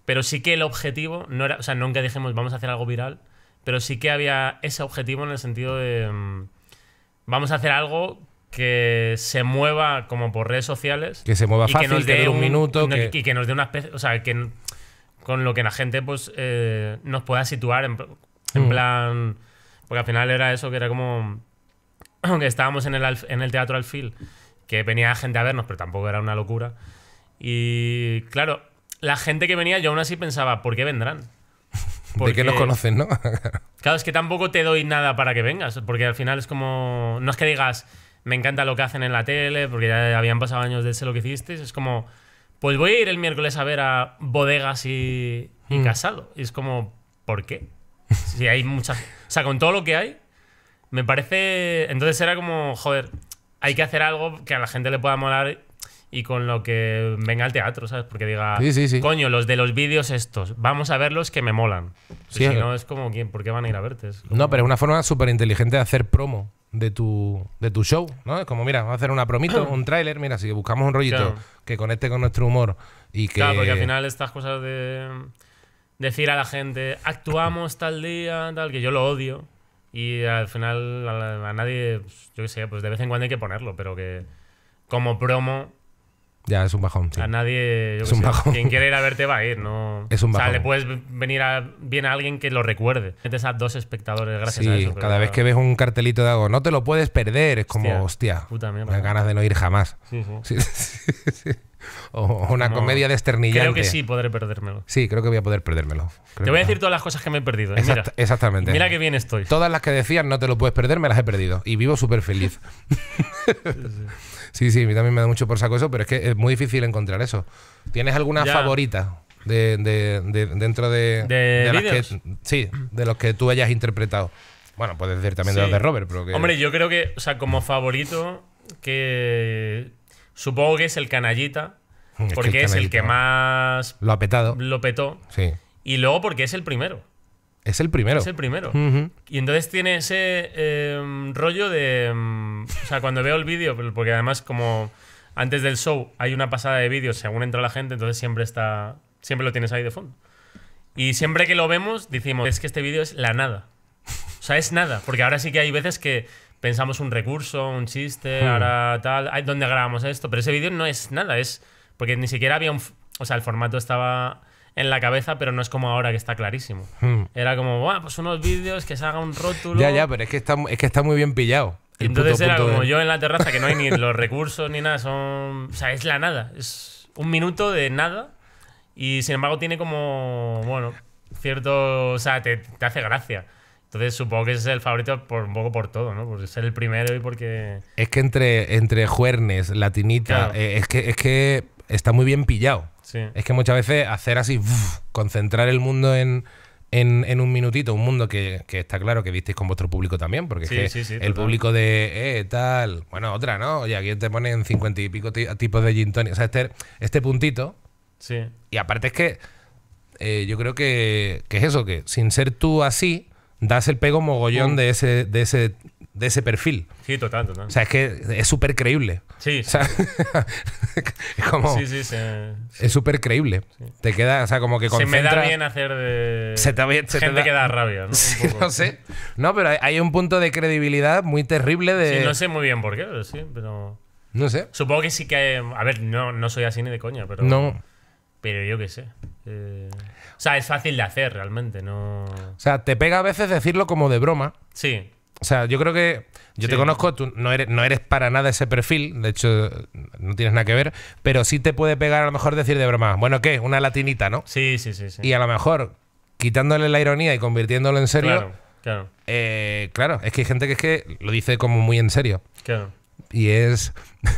pero sí que el objetivo no era, o sea, nunca dijimos vamos a hacer algo viral, pero sí que había ese objetivo en el sentido de mm, vamos a hacer algo que se mueva como por redes sociales, que se mueva fácilmente. fácil, que nos dé un, minuto, que... y que nos dé una especie, o sea, que con lo que la gente pues eh, nos pueda situar en, mm. plan, porque al final era eso que era como Aunque estábamos en el en el teatro Alfil, que venía gente a vernos, pero tampoco era una locura. Y claro, la gente que venía yo aún así pensaba, ¿por qué vendrán? Porque, ¿De qué nos conocen, no? claro, es que tampoco te doy nada para que vengas, porque al final es como, no es que digas, me encanta lo que hacen en la tele, porque ya habían pasado años de ese lo que hiciste es como, pues voy a ir el miércoles a ver a bodegas y, mm. casado. Y es como, ¿por qué? Si hay muchas... O sea, con todo lo que hay, me parece... Entonces era como, joder, hay que hacer algo que a la gente le pueda molar y con lo que venga al teatro, ¿sabes? Porque diga, coño, los de los vídeos estos, vamos a verlos que me molan. Pues si no, es como, ¿por qué van a ir a verte? No, pero es una forma súper inteligente de hacer promo de tu, de tu show, ¿no? Es como, mira, vamos a hacer una promito, un tráiler, mira, si buscamos un rollito que conecte con nuestro humor y que... Claro, porque al final estas cosas de decir a la gente, actuamos tal día, tal, que yo lo odio y al final a nadie, pues, yo qué sé, pues de vez en cuando hay que ponerlo, pero que como promo ya, es un bajón. A nadie. Quien quiere ir a verte va a ir, ¿no? Es un bajón. O sea, le puedes venir bien a alguien que lo recuerde. metes a dos espectadores gracias a eso. Cada vez que ves un cartelito de algo, no te lo puedes perder. Es como, hostia. puta ganas de no ir jamás. Sí, o, una comedia comedia desternillante. Creo que sí podré perdérmelo. Sí, creo que voy a poder perdérmelo. te voy a decir todas las cosas que me he perdido. exactamente. Mira qué bien estoy. Todas las que decías no te lo puedes perder, me las he perdido. Y vivo súper feliz. Sí, sí, a mí también me da mucho por saco eso, pero es que es muy difícil encontrar eso. ¿Tienes alguna favorita? De, dentro de, sí, de los que tú hayas interpretado. Bueno, puedes decir también de los de Robert, pero Hombre, yo creo que, o sea, como favorito, que supongo que es el canallita, porque es el que más... Lo ha petado. Lo petó. Sí. Y luego porque es el primero. Es el primero. Es el primero. Y entonces tiene ese em, rollo de. Em, o sea, cuando veo el vídeo, porque además, como antes del show hay una pasada de vídeos según entra la gente, entonces siempre está. Siempre lo tienes ahí de fondo. Y siempre que lo vemos, decimos, es que este vídeo es la nada. O sea, es nada. Porque ahora sí que hay veces que pensamos un recurso, un chiste, hmm. ahora tal, ¿dónde grabamos esto? Pero ese vídeo no es nada, es. Porque ni siquiera había un. O sea, el formato estaba en la cabeza, pero no es como ahora que está clarísimo. Hmm. Era como, bueno, pues unos vídeos que se haga un rótulo. Ya, ya, pero es que está, que está muy bien pillado. entonces era como yo en la terraza, que no hay ni los recursos ni nada, son. O sea, es la nada. Es un minuto de nada. Y sin embargo, tiene como. Bueno, cierto. O sea, te, hace gracia. Entonces supongo que ese es el favorito por un poco por todo, ¿no? Por ser el primero y porque. Es que entre, entre Juernes, Latinita, eh, es que es que está muy bien pillado. Es que muchas veces hacer así, concentrar el mundo en, un minutito, un mundo que, está claro que visteis con vuestro público también, porque es que el público de eh, tal, bueno, otra, ¿no? Oye, aquí te ponen cincuenta y pico tipos de gin O sea, este, este, puntito. Sí. Y aparte es que eh, yo creo que, que, es eso, que sin ser tú así, das el pego mogollón mm. de ese, de ese de ese perfil. Sí, total, total. O sea, es que es súper creíble. Sí. es como. Sí, sí, sí. Es súper creíble. Te queda, o sea, como que concentra... Se me da bien hacer de. Se te, se gente que da rabia, ¿no? Sí, No sé. No, pero hay un punto de credibilidad muy terrible de. Sí, no sé muy bien por qué, pero sí, pero. No sé. Supongo que sí que. Hay... A ver, no, soy así ni de coña, pero. No. Pero yo qué sé. Eh, o sea, es fácil de hacer realmente, ¿no? O sea, te pega a veces decirlo como de broma. Sí. O sea, yo creo que yo te conozco, tú no eres, no eres para nada ese perfil, de hecho no tienes nada que ver, pero sí te puede pegar a lo mejor decir de broma, bueno, ¿qué? Una latinita, ¿no? Sí, sí, sí. sí. Y a lo mejor quitándole la ironía y convirtiéndolo en serio. Claro, claro. Eh, claro, es que hay gente que es que lo dice como muy en serio. Claro. Y es.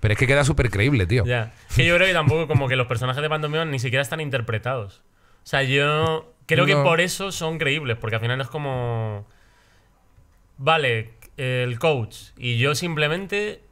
pero es que queda súper creíble, tío. Ya. que yo creo que tampoco, como que los personajes de Pandomeón ni siquiera están interpretados. O sea, yo creo que por eso son creíbles, porque al final es como vale, el coach, y yo simplemente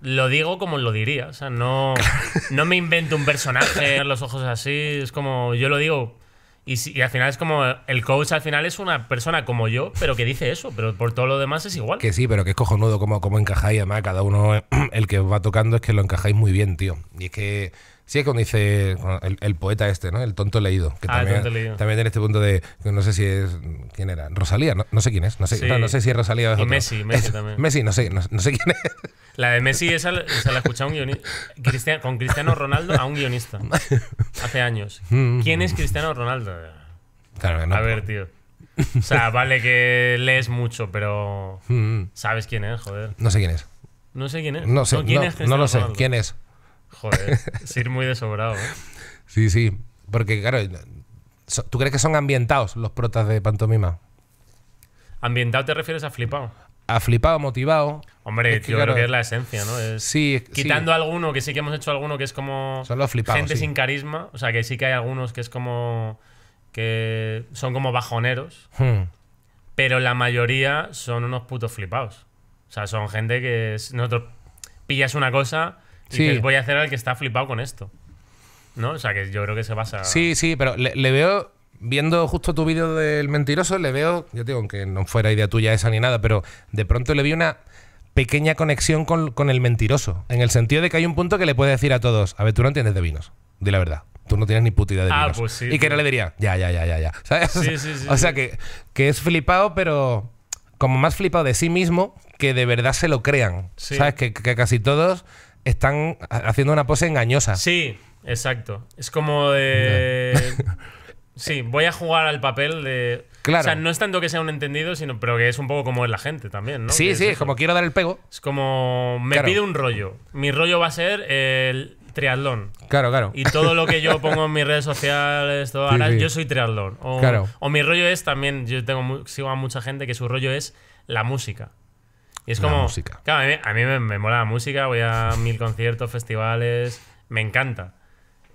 lo digo como lo diría. O sea, no, no me invento un personaje, los ojos así, es como yo lo digo. Y, al final es como el coach al final es una persona como yo, pero que dice eso, pero por todo lo demás es igual. Que sí, pero que es cojonudo como, como encajáis, además cada uno el que os va tocando es que lo encajáis muy bien, tío. Y es que Sí, es como dice el, poeta este, ¿no? El tonto leído. Que ah, también, el tonto leído. También tiene este punto de. No sé si es. ¿Quién era? Rosalía, no, sé quién es. No sé, si es Rosalía o es y Messi, Messi también. Messi, no sé, no, sé quién es. La de Messi, esa, esa la escuchaba un guionista. con Cristiano Ronaldo a un guionista. Hace años. Mm. ¿Quién es Cristiano Ronaldo? Claro, no, a ver, tío. O sea, vale que lees mucho, pero. Mm. ¿Sabes quién es, joder? No sé quién es. No sé quién es. No sé, ¿Quién es no, lo sé. ¿Quién es? Joder, es ir muy desobrado, ¿eh? Sí, sí. Porque, claro, ¿tú crees que son ambientados los protas de pantomima? ¿Ambientado te refieres a flipado? A flipado, motivado. Hombre, yo creo que es la esencia, ¿no? quitando alguno, que sí que hemos hecho alguno que es como. Son los flipados. Gente sin carisma. O sea, que sí que hay algunos que es como. que son como bajoneros. Hmm. Pero la mayoría son unos putos flipados. O sea, son gente que. nosotros pillas una cosa Sí. voy a hacer al que está flipado con esto. ¿No? O sea, que yo creo que se pasa… Sí, sí, pero le, veo. Viendo justo tu vídeo del mentiroso, le veo. Yo digo, aunque no fuera idea tuya esa ni nada, pero de pronto le vi una pequeña conexión con, el mentiroso. En el sentido de que hay un punto que le puede decir a todos: A ver, tú no entiendes de vinos. Di la verdad tú no tienes ni puta idea de ah, pues sí, y que no le diría, ya, ya, ya, ya, ya. ¿Sabes? o sea que, que, es flipado, pero como más flipado de sí mismo que de verdad se lo crean. ¿Sabes? que, casi todos están haciendo una pose engañosa. Sí, exacto. Es como de. sí, voy a jugar al papel de. Claro. O sea, no es tanto que sea un entendido, sino pero que es un poco como es la gente también, ¿no? Sí, sí, es, como quiero dar el pego. Es como me pide un rollo. Mi rollo va a ser el triatlón. Claro, claro. Y todo lo que yo pongo en mis redes sociales, todo, ahora yo soy triatlón. O, claro. o mi rollo es también, yo tengo sigo a mucha gente que su rollo es la música. Y es como. música. Claro, a mí, me, me, mola la música, voy a mil conciertos, festivales. Me encanta.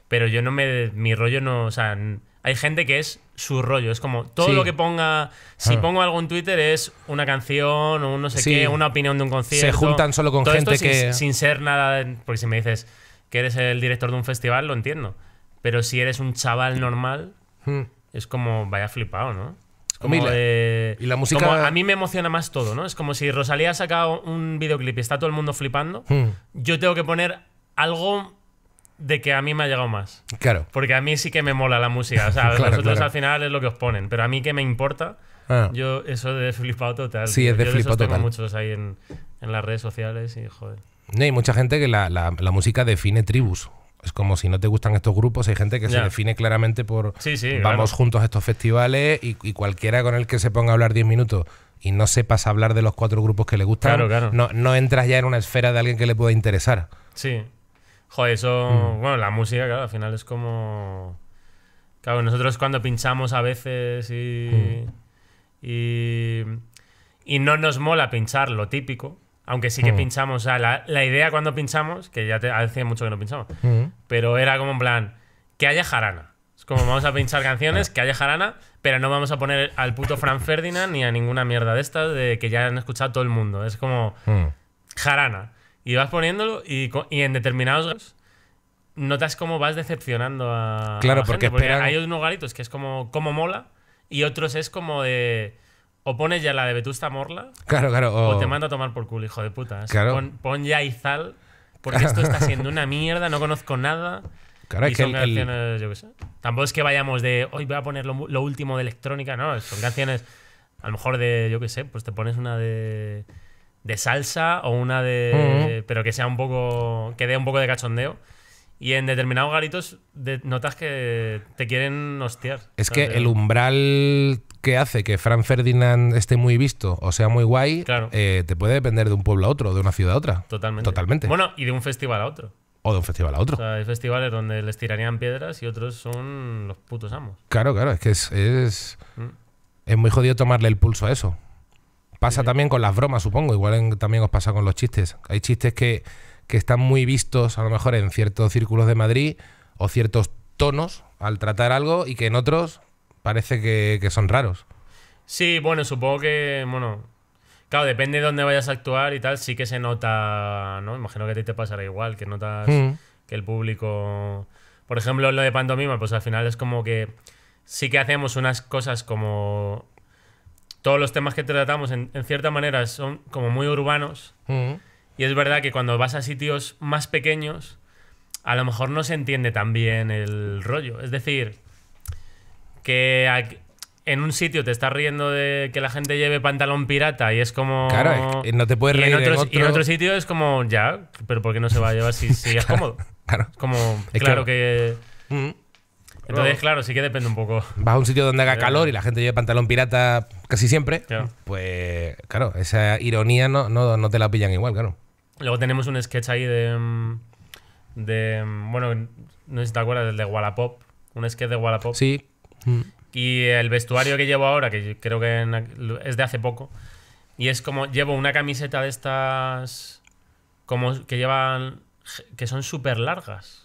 Pero yo no me. Mi rollo no. O sea, hay gente que es su rollo. Es como todo lo que ponga. Si ah. pongo algo en Twitter es una canción o no sé qué, una opinión de un concierto. Se juntan solo con gente que. Sin, ser nada. Porque si me dices que eres el director de un festival, lo entiendo. Pero si eres un chaval normal, hmm. es como vaya flipado, ¿no? y la música. a mí me emociona más todo, ¿no? Es como si Rosalía ha sacado un videoclip y está todo el mundo flipando. Hmm. Yo tengo que poner algo de que a mí me ha llegado más. Claro. Porque a mí sí que me mola la música. O sea, vosotros al final es lo que os ponen. Pero a mí que me importa. Ah. Yo eso de flipado total. Sí, es de yo total. muchos ahí en, en, las redes sociales y joder. No, hay mucha gente que la, la, la música define tribus es como si no te gustan estos grupos, hay gente que se define claramente por sí, sí, vamos juntos a estos festivales y, cualquiera con el que se ponga a hablar 10 minutos y no sepas hablar de los cuatro grupos que le gustan, No, entras ya en una esfera de alguien que le pueda interesar. Sí. Joder, eso. Mm. Bueno, la música, claro, al final es como. Claro, nosotros cuando pinchamos a veces y. Mm. Y, y no nos mola pinchar lo típico aunque sí que hmm. pinchamos, o sea, la, idea cuando pinchamos, que ya te, hace mucho que no pinchamos, hmm. pero era como en plan, que haya jarana. Es como vamos a pinchar canciones, que haya jarana, pero no vamos a poner al puto Fran Ferdinand ni a ninguna mierda de estas de que ya han escuchado todo el mundo. Es como hmm. jarana. Y vas poniéndolo y, en determinados notas cómo vas decepcionando a. Claro, porque, hay unos garitos que es como, como mola y otros es como de o pones ya la de Vetusta Morla. Claro, claro. O... te mando a tomar por culo, hijo de puta. Pon, ya Izal, porque esto está siendo una mierda, no conozco nada. Claro, y son canciones, yo qué sé. Tampoco es que vayamos de hoy voy a poner lo, último de electrónica, no. Son canciones, a lo mejor de, yo qué sé, pues te pones una de, salsa o una de. Mm. Pero que sea un poco. que dé un poco de cachondeo. Y en determinados garitos notas que te quieren hostiar. Es que el umbral que hace que Fran Ferdinand esté muy visto o sea muy guay, eh, te puede depender de un pueblo a otro, de una ciudad a otra. Totalmente. Totalmente. Bueno, y de un festival a otro. O de un festival a otro. hay festivales donde les tirarían piedras y otros son los putos amos. Claro, claro, es que es, es, mm. muy jodido tomarle el pulso a eso. Pasa también con las bromas, supongo. Igual también os pasa con los chistes. Hay chistes que que están muy vistos a lo mejor en ciertos círculos de Madrid o ciertos tonos al tratar algo y que en otros parece que, son raros. Sí, bueno, supongo que, bueno, claro, depende de dónde vayas a actuar y tal, sí que se nota, ¿no? Imagino que a ti te pasará igual, que notas mm. que el público... Por ejemplo, lo de pantomima, pues al final es como que sí que hacemos unas cosas como... Todos los temas que tratamos, en, cierta manera, son como muy urbanos. Mm. Y es verdad que cuando vas a sitios más pequeños, a lo mejor no se entiende tan bien el rollo. Es decir, que en un sitio te estás riendo de que la gente lleve pantalón pirata y es como. Claro, no te puedes reír. en, otro... otro sitio es como, ya, pero ¿por qué no se va a llevar si, es cómodo? Claro. Es como, claro que. Mm. Entonces, claro, sí que depende un poco. Vas a un sitio donde haga eh. calor y la gente lleve pantalón pirata casi siempre, pues claro, esa ironía no, no te la pillan igual, claro. Luego tenemos un sketch ahí de. Mm, de mm, bueno, no sé si te acuerdas, El de Wallapop. Un sketch de Wallapop. Sí. Mm. Y el vestuario que llevo ahora, que creo que es de hace poco, y es como llevo una camiseta de estas. como que llevan. que son súper largas.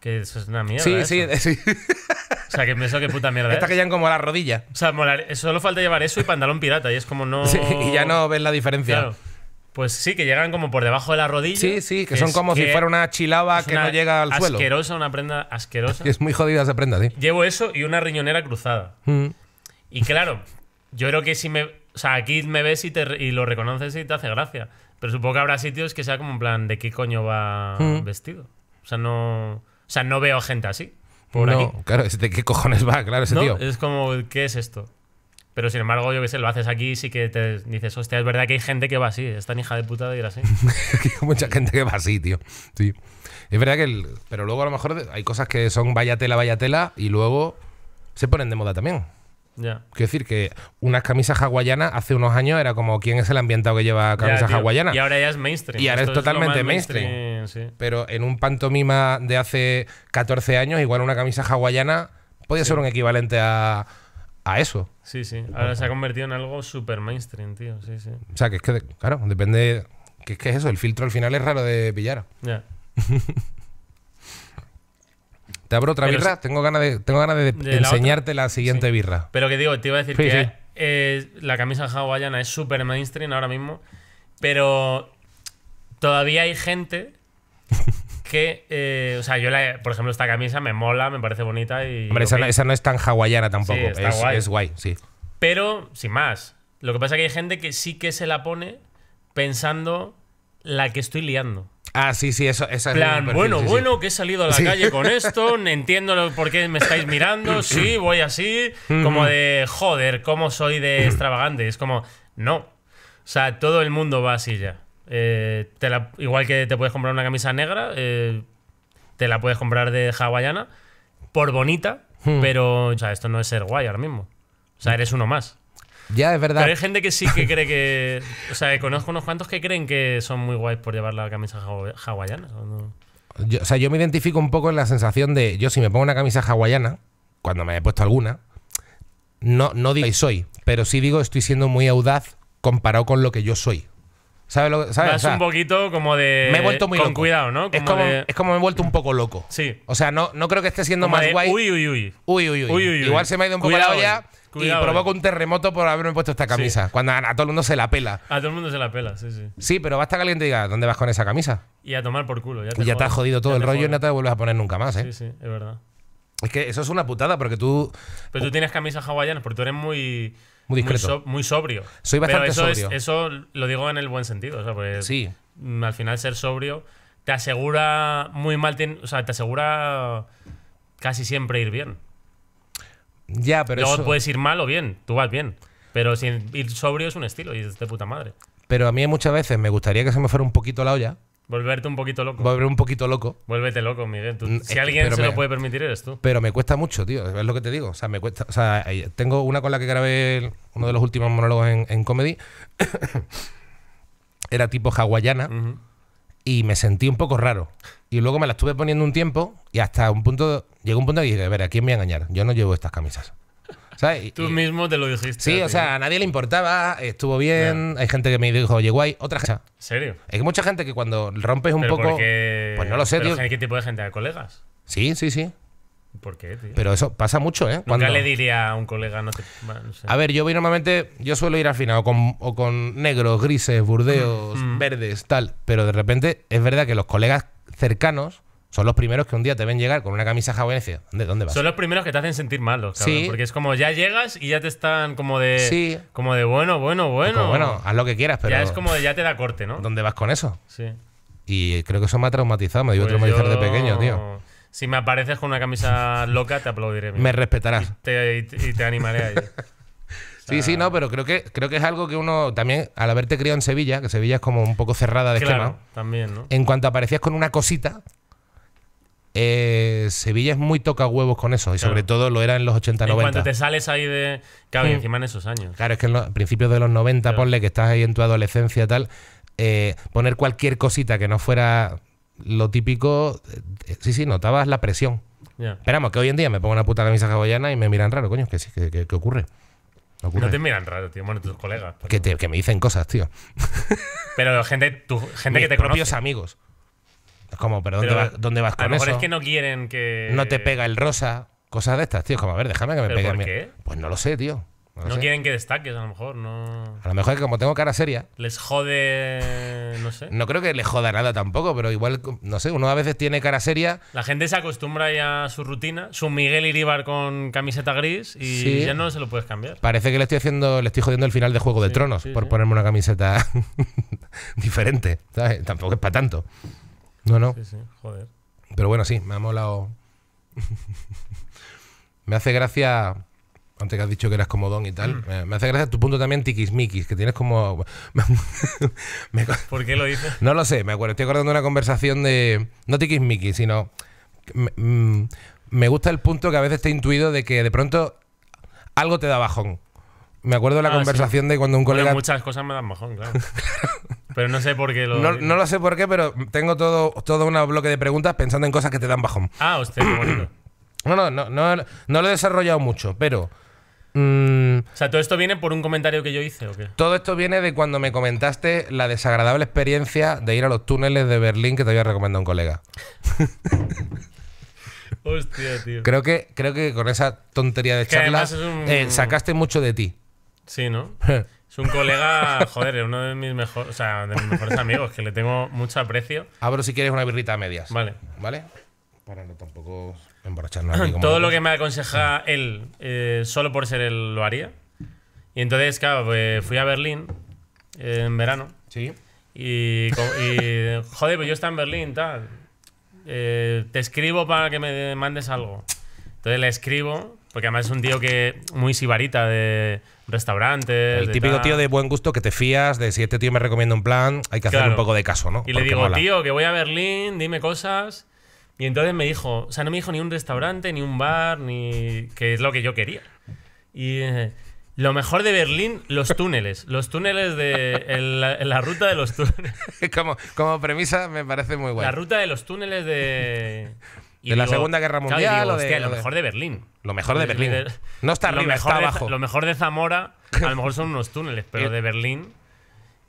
Que eso es una mierda. Sí, sí, sí. O sea, que eso que puta mierda. Esta que llegan como a la rodilla. O sea, solo falta llevar eso y pantalón pirata. Y es como no. y ya no ves la diferencia. Claro. Pues sí, que llegan como por debajo de la rodilla. Sí, sí, que, son como si fuera una chilaba que no llega al suelo. Asquerosa, una prenda asquerosa. es muy jodida esa prenda, sí. Llevo eso y una riñonera cruzada. Mm. Y claro, yo creo que si me. O sea, aquí me ves y, lo reconoces y te hace gracia. Pero supongo que habrá sitios que sea como en plan, ¿de qué coño va mm. vestido? O sea, no. O sea, no veo gente así. no, claro, ¿de qué cojones va? Claro, ese Es como, ¿qué es esto? Pero sin embargo, yo que sé, lo haces aquí sí que te dices, hostia, es verdad que hay gente que va así, esta tan hija de puta de ir así. hay mucha gente que va así, tío. Sí. Es verdad que, pero luego a lo mejor hay cosas que son vaya tela, vaya tela, y luego se ponen de moda también. ya Quiero decir que unas camisas hawaianas hace unos años era como quién es el ambientado que lleva camisas hawaianas. Y ahora ya es mainstream. Y ahora es totalmente mainstream. sí. Pero en un pantomima de hace 14 años, igual una camisa hawaiana podía ser un equivalente a a eso. Sí, sí. Ahora se ha convertido en algo super mainstream, tío. Sí, sí. O sea, que es que, claro, depende. Que es es eso, el filtro al final es raro de pillar. Ya. ¿Te abro otra birra? Tengo ganas de, de, enseñarte la, siguiente birra. Pero que digo, te iba a decir que la camisa hawaiana es super mainstream ahora mismo. Pero todavía hay gente eh, o sea, yo, la, por ejemplo, esta camisa me mola, me parece bonita y... esa, no, es tan hawaiana tampoco, es, guay. sí. Pero, sin más, lo que pasa es que hay gente que sí que se la pone pensando la que estoy liando. Ah, sí, sí, eso, esa es bueno, bueno, que he salido a la calle con esto, entiendo por qué me estáis mirando, sí, voy así, como de, joder, cómo soy de extravagante. Es como, no. O sea, todo el mundo va así ya. Eh, igual que te puedes comprar una camisa negra, eh, te la puedes comprar de hawaiana por bonita, hmm. pero esto no es ser guay ahora mismo. O sea, eres uno más. Ya, es verdad. Pero hay gente que sí que cree que. o sea, conozco unos cuantos que creen que son muy guays por llevar la camisa hawaiana. O, sea, yo me identifico un poco en la sensación de. Yo, si me pongo una camisa hawaiana, cuando me he puesto alguna, no, no digo soy, pero sí digo estoy siendo muy audaz comparado con lo que yo soy. ¿Sabes lo que, un poquito como de. Me he vuelto muy con cuidado, ¿no? es, como, me he vuelto un poco loco. Sí. O sea, no, no creo que esté siendo más guay. Uy uy uy. uy, uy, uy. Uy, uy, Igual se me ha ido un poco la olla. y provoco un terremoto por haberme puesto esta camisa. Cuando a, todo el mundo se la pela. A todo el mundo se la pela, sí, sí. Sí, pero basta caliente y diga, ¿dónde vas con esa camisa? Y a tomar por culo. Ya te, ya te has jodido todo el rollo y no te vuelves a poner nunca más, ¿eh? Sí, sí, es verdad. Es que eso es una putada porque tú. Pero tú tienes camisas hawaianas porque tú eres muy muy discreto. Muy, sobrio. Soy bastante eso eso lo digo en el buen sentido. Pues, sí. Mm, al final, ser sobrio te asegura muy mal. O sea, te asegura casi siempre ir bien. Ya, pero. Luego puedes ir mal o bien. Tú vas bien. Pero sin ir sobrio es un estilo y es de puta madre. Pero a mí muchas veces me gustaría que se me fuera un poquito la olla Volverte un poquito loco. volverte un poquito loco. Vuélvete loco, Miguel. Mm, si alguien se lo puede permitir, eres tú. Pero me cuesta mucho, tío. Es lo que te digo. O sea, me cuesta. O sea, eh, tengo una con la que grabé uno de los últimos monólogos en, comedy. Era tipo hawaiana. Y me sentí un poco raro. Y luego me la estuve poniendo un tiempo. Y hasta un punto. Llegó un punto y dije, a ver, ¿a quién me voy a engañar? Yo no llevo estas camisas. Tú mismo te lo dijiste. Sí, o sea, a nadie le importaba, estuvo bien. Hay gente que me dijo, oye, guay, otra ¿En serio? Hay mucha gente que cuando rompes un poco. Pues no lo sé, tío. ¿Qué tipo de gente? ¿Hay colegas? Sí, sí, sí. ¿Por Pero eso pasa mucho, ¿eh? Nunca le diría a un colega, no A ver, yo voy normalmente, yo suelo ir al final o con, negros, grises, burdeos, mm. verdes, tal. Pero de repente es verdad que los colegas cercanos son los primeros que un día te ven llegar con una camisa hawaiana ¿de dónde vas? Son los primeros que te hacen sentir malo, sí. porque es como ya llegas y ya te están como de sí. como de bueno, bueno, pues bueno. bueno, haz lo que quieras, pero ya es como de, ya te da corte, ¿no? ¿Dónde vas con eso? Sí. Y creo que eso me ha traumatizado, me dio pues traumatizar de pequeño, tío. Si me apareces con una camisa loca, te aplaudiré. Me respetarás. Y te, animaré a Sí, sí, no, pero creo que, creo que es algo que uno también, al haberte criado en Sevilla, que Sevilla es como un poco cerrada de esquema. También, ¿no? En cuanto aparecías con una cosita, eh, Sevilla es muy toca huevos con eso, y sobre todo lo era en los 80-90. Cuando te sales ahí de. Claro, encima en esos años. Claro, es que en los principios de los 90, ponle que estás ahí en tu adolescencia tal, eh, poner cualquier cosita que no fuera lo típico, eh, sí, sí, notabas la presión. Esperamos que hoy en día me pongo una puta camisa caballana y me miran raro, coño, que sí, que, ocurre. No te miran raro, tío. Bueno, tus colegas. Que, me dicen cosas, tío. Pero gente, tu, gente que te conoce. propios amigos. Como, pero, ¿dónde, vas, con a lo mejor es que no quieren que. No te pega el rosa. Cosas de estas, tío. Como, a ver, déjame que me ¿Pero ¿Por qué? Pues no lo sé, tío. No, quieren que destaques, a lo mejor, A lo mejor es que como tengo cara seria. Les jode. No sé. No creo que les joda nada tampoco, pero igual, no sé, uno a veces tiene cara seria. La gente se acostumbra ya a su rutina. Su Miguel Iríbar con camiseta gris y ya no se lo puedes cambiar. Parece que le estoy haciendo, le estoy jodiendo el final de Juego de Tronos por ponerme una camiseta diferente. Tampoco es para tanto. No, no. joder. Pero bueno, sí, me ha molado. me hace gracia. Antes que has dicho que eras como don y tal. Mm. Me hace gracia tu punto también tiquismiquis, que tienes como. ¿Por qué lo dices? No lo sé, me acuerdo. Estoy acordando de una conversación de. No tiquismiquis, sino. Me, mm, gusta el punto que a veces te intuido de que de pronto algo te da bajón. Me acuerdo de la ah, conversación de cuando un colega. muchas cosas me dan bajón, claro. Pero no sé por qué lo. No, no lo sé por qué, pero tengo todo, todo un bloque de preguntas pensando en cosas que te dan bajón. Ah, hostia, qué bonito. no, no, no, lo he desarrollado mucho, pero. Mm, o sea, ¿todo esto viene por un comentario que yo hice o qué? Todo esto viene de cuando me comentaste la desagradable experiencia de ir a los túneles de Berlín que te había recomendado un colega. Hostia, tío. Creo que, creo que con esa tontería de charla charlas eh, sacaste mucho de ti. Sí, ¿no? Es un colega, joder, es uno de mis, mejores… o sea, de mis mejores amigos, que le tengo mucho aprecio. Abro ah, si quieres una birrita a medias. Vale. ¿Vale? Para no tampoco emborracharnos. Todo lo que me aconseja él, eh, solo por ser él, lo haría. Y entonces, claro, pues, fui a Berlín eh, en verano. Sí. Y, joder, pues yo estaba en Berlín, tal. Eh, te escribo para que me mandes algo. Entonces le escribo porque además es un tío que muy sibarita de restaurantes. El típico tío de buen gusto que te fías de si este tío me recomienda un plan, hay que hacerle hacer un poco de caso, ¿no? Y le digo, tío, que voy a Berlín, dime cosas. Y entonces me dijo, o sea, no me dijo ni un restaurante, ni un bar, ni. que es lo que yo quería. Y. Eh, lo mejor de Berlín, los túneles. Los túneles de. la, ruta de los túneles. como, como premisa me parece muy buena. La ruta de los túneles de de la Segunda Guerra Mundial. lo mejor de Berlín. Lo mejor de Berlín. No está arriba, lo mejor está abajo. lo mejor de Zamora, a lo mejor son unos túneles, pero de Berlín,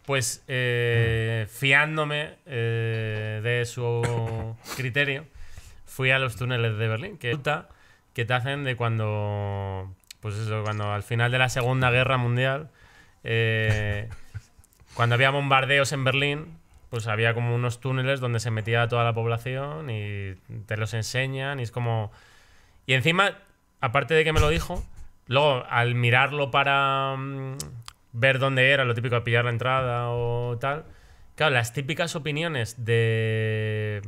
pues eh, fiándome eh, de su criterio, fui a los túneles de Berlín, que, que te hacen de cuando. Pues eso, cuando al final de la Segunda Guerra Mundial. Eh, cuando había bombardeos en Berlín, pues había como unos túneles donde se metía toda la población y te los enseñan y es como... Y encima, aparte de que me lo dijo, luego al mirarlo para mm, ver dónde era, lo típico, pillar la entrada o tal, claro, las típicas opiniones de...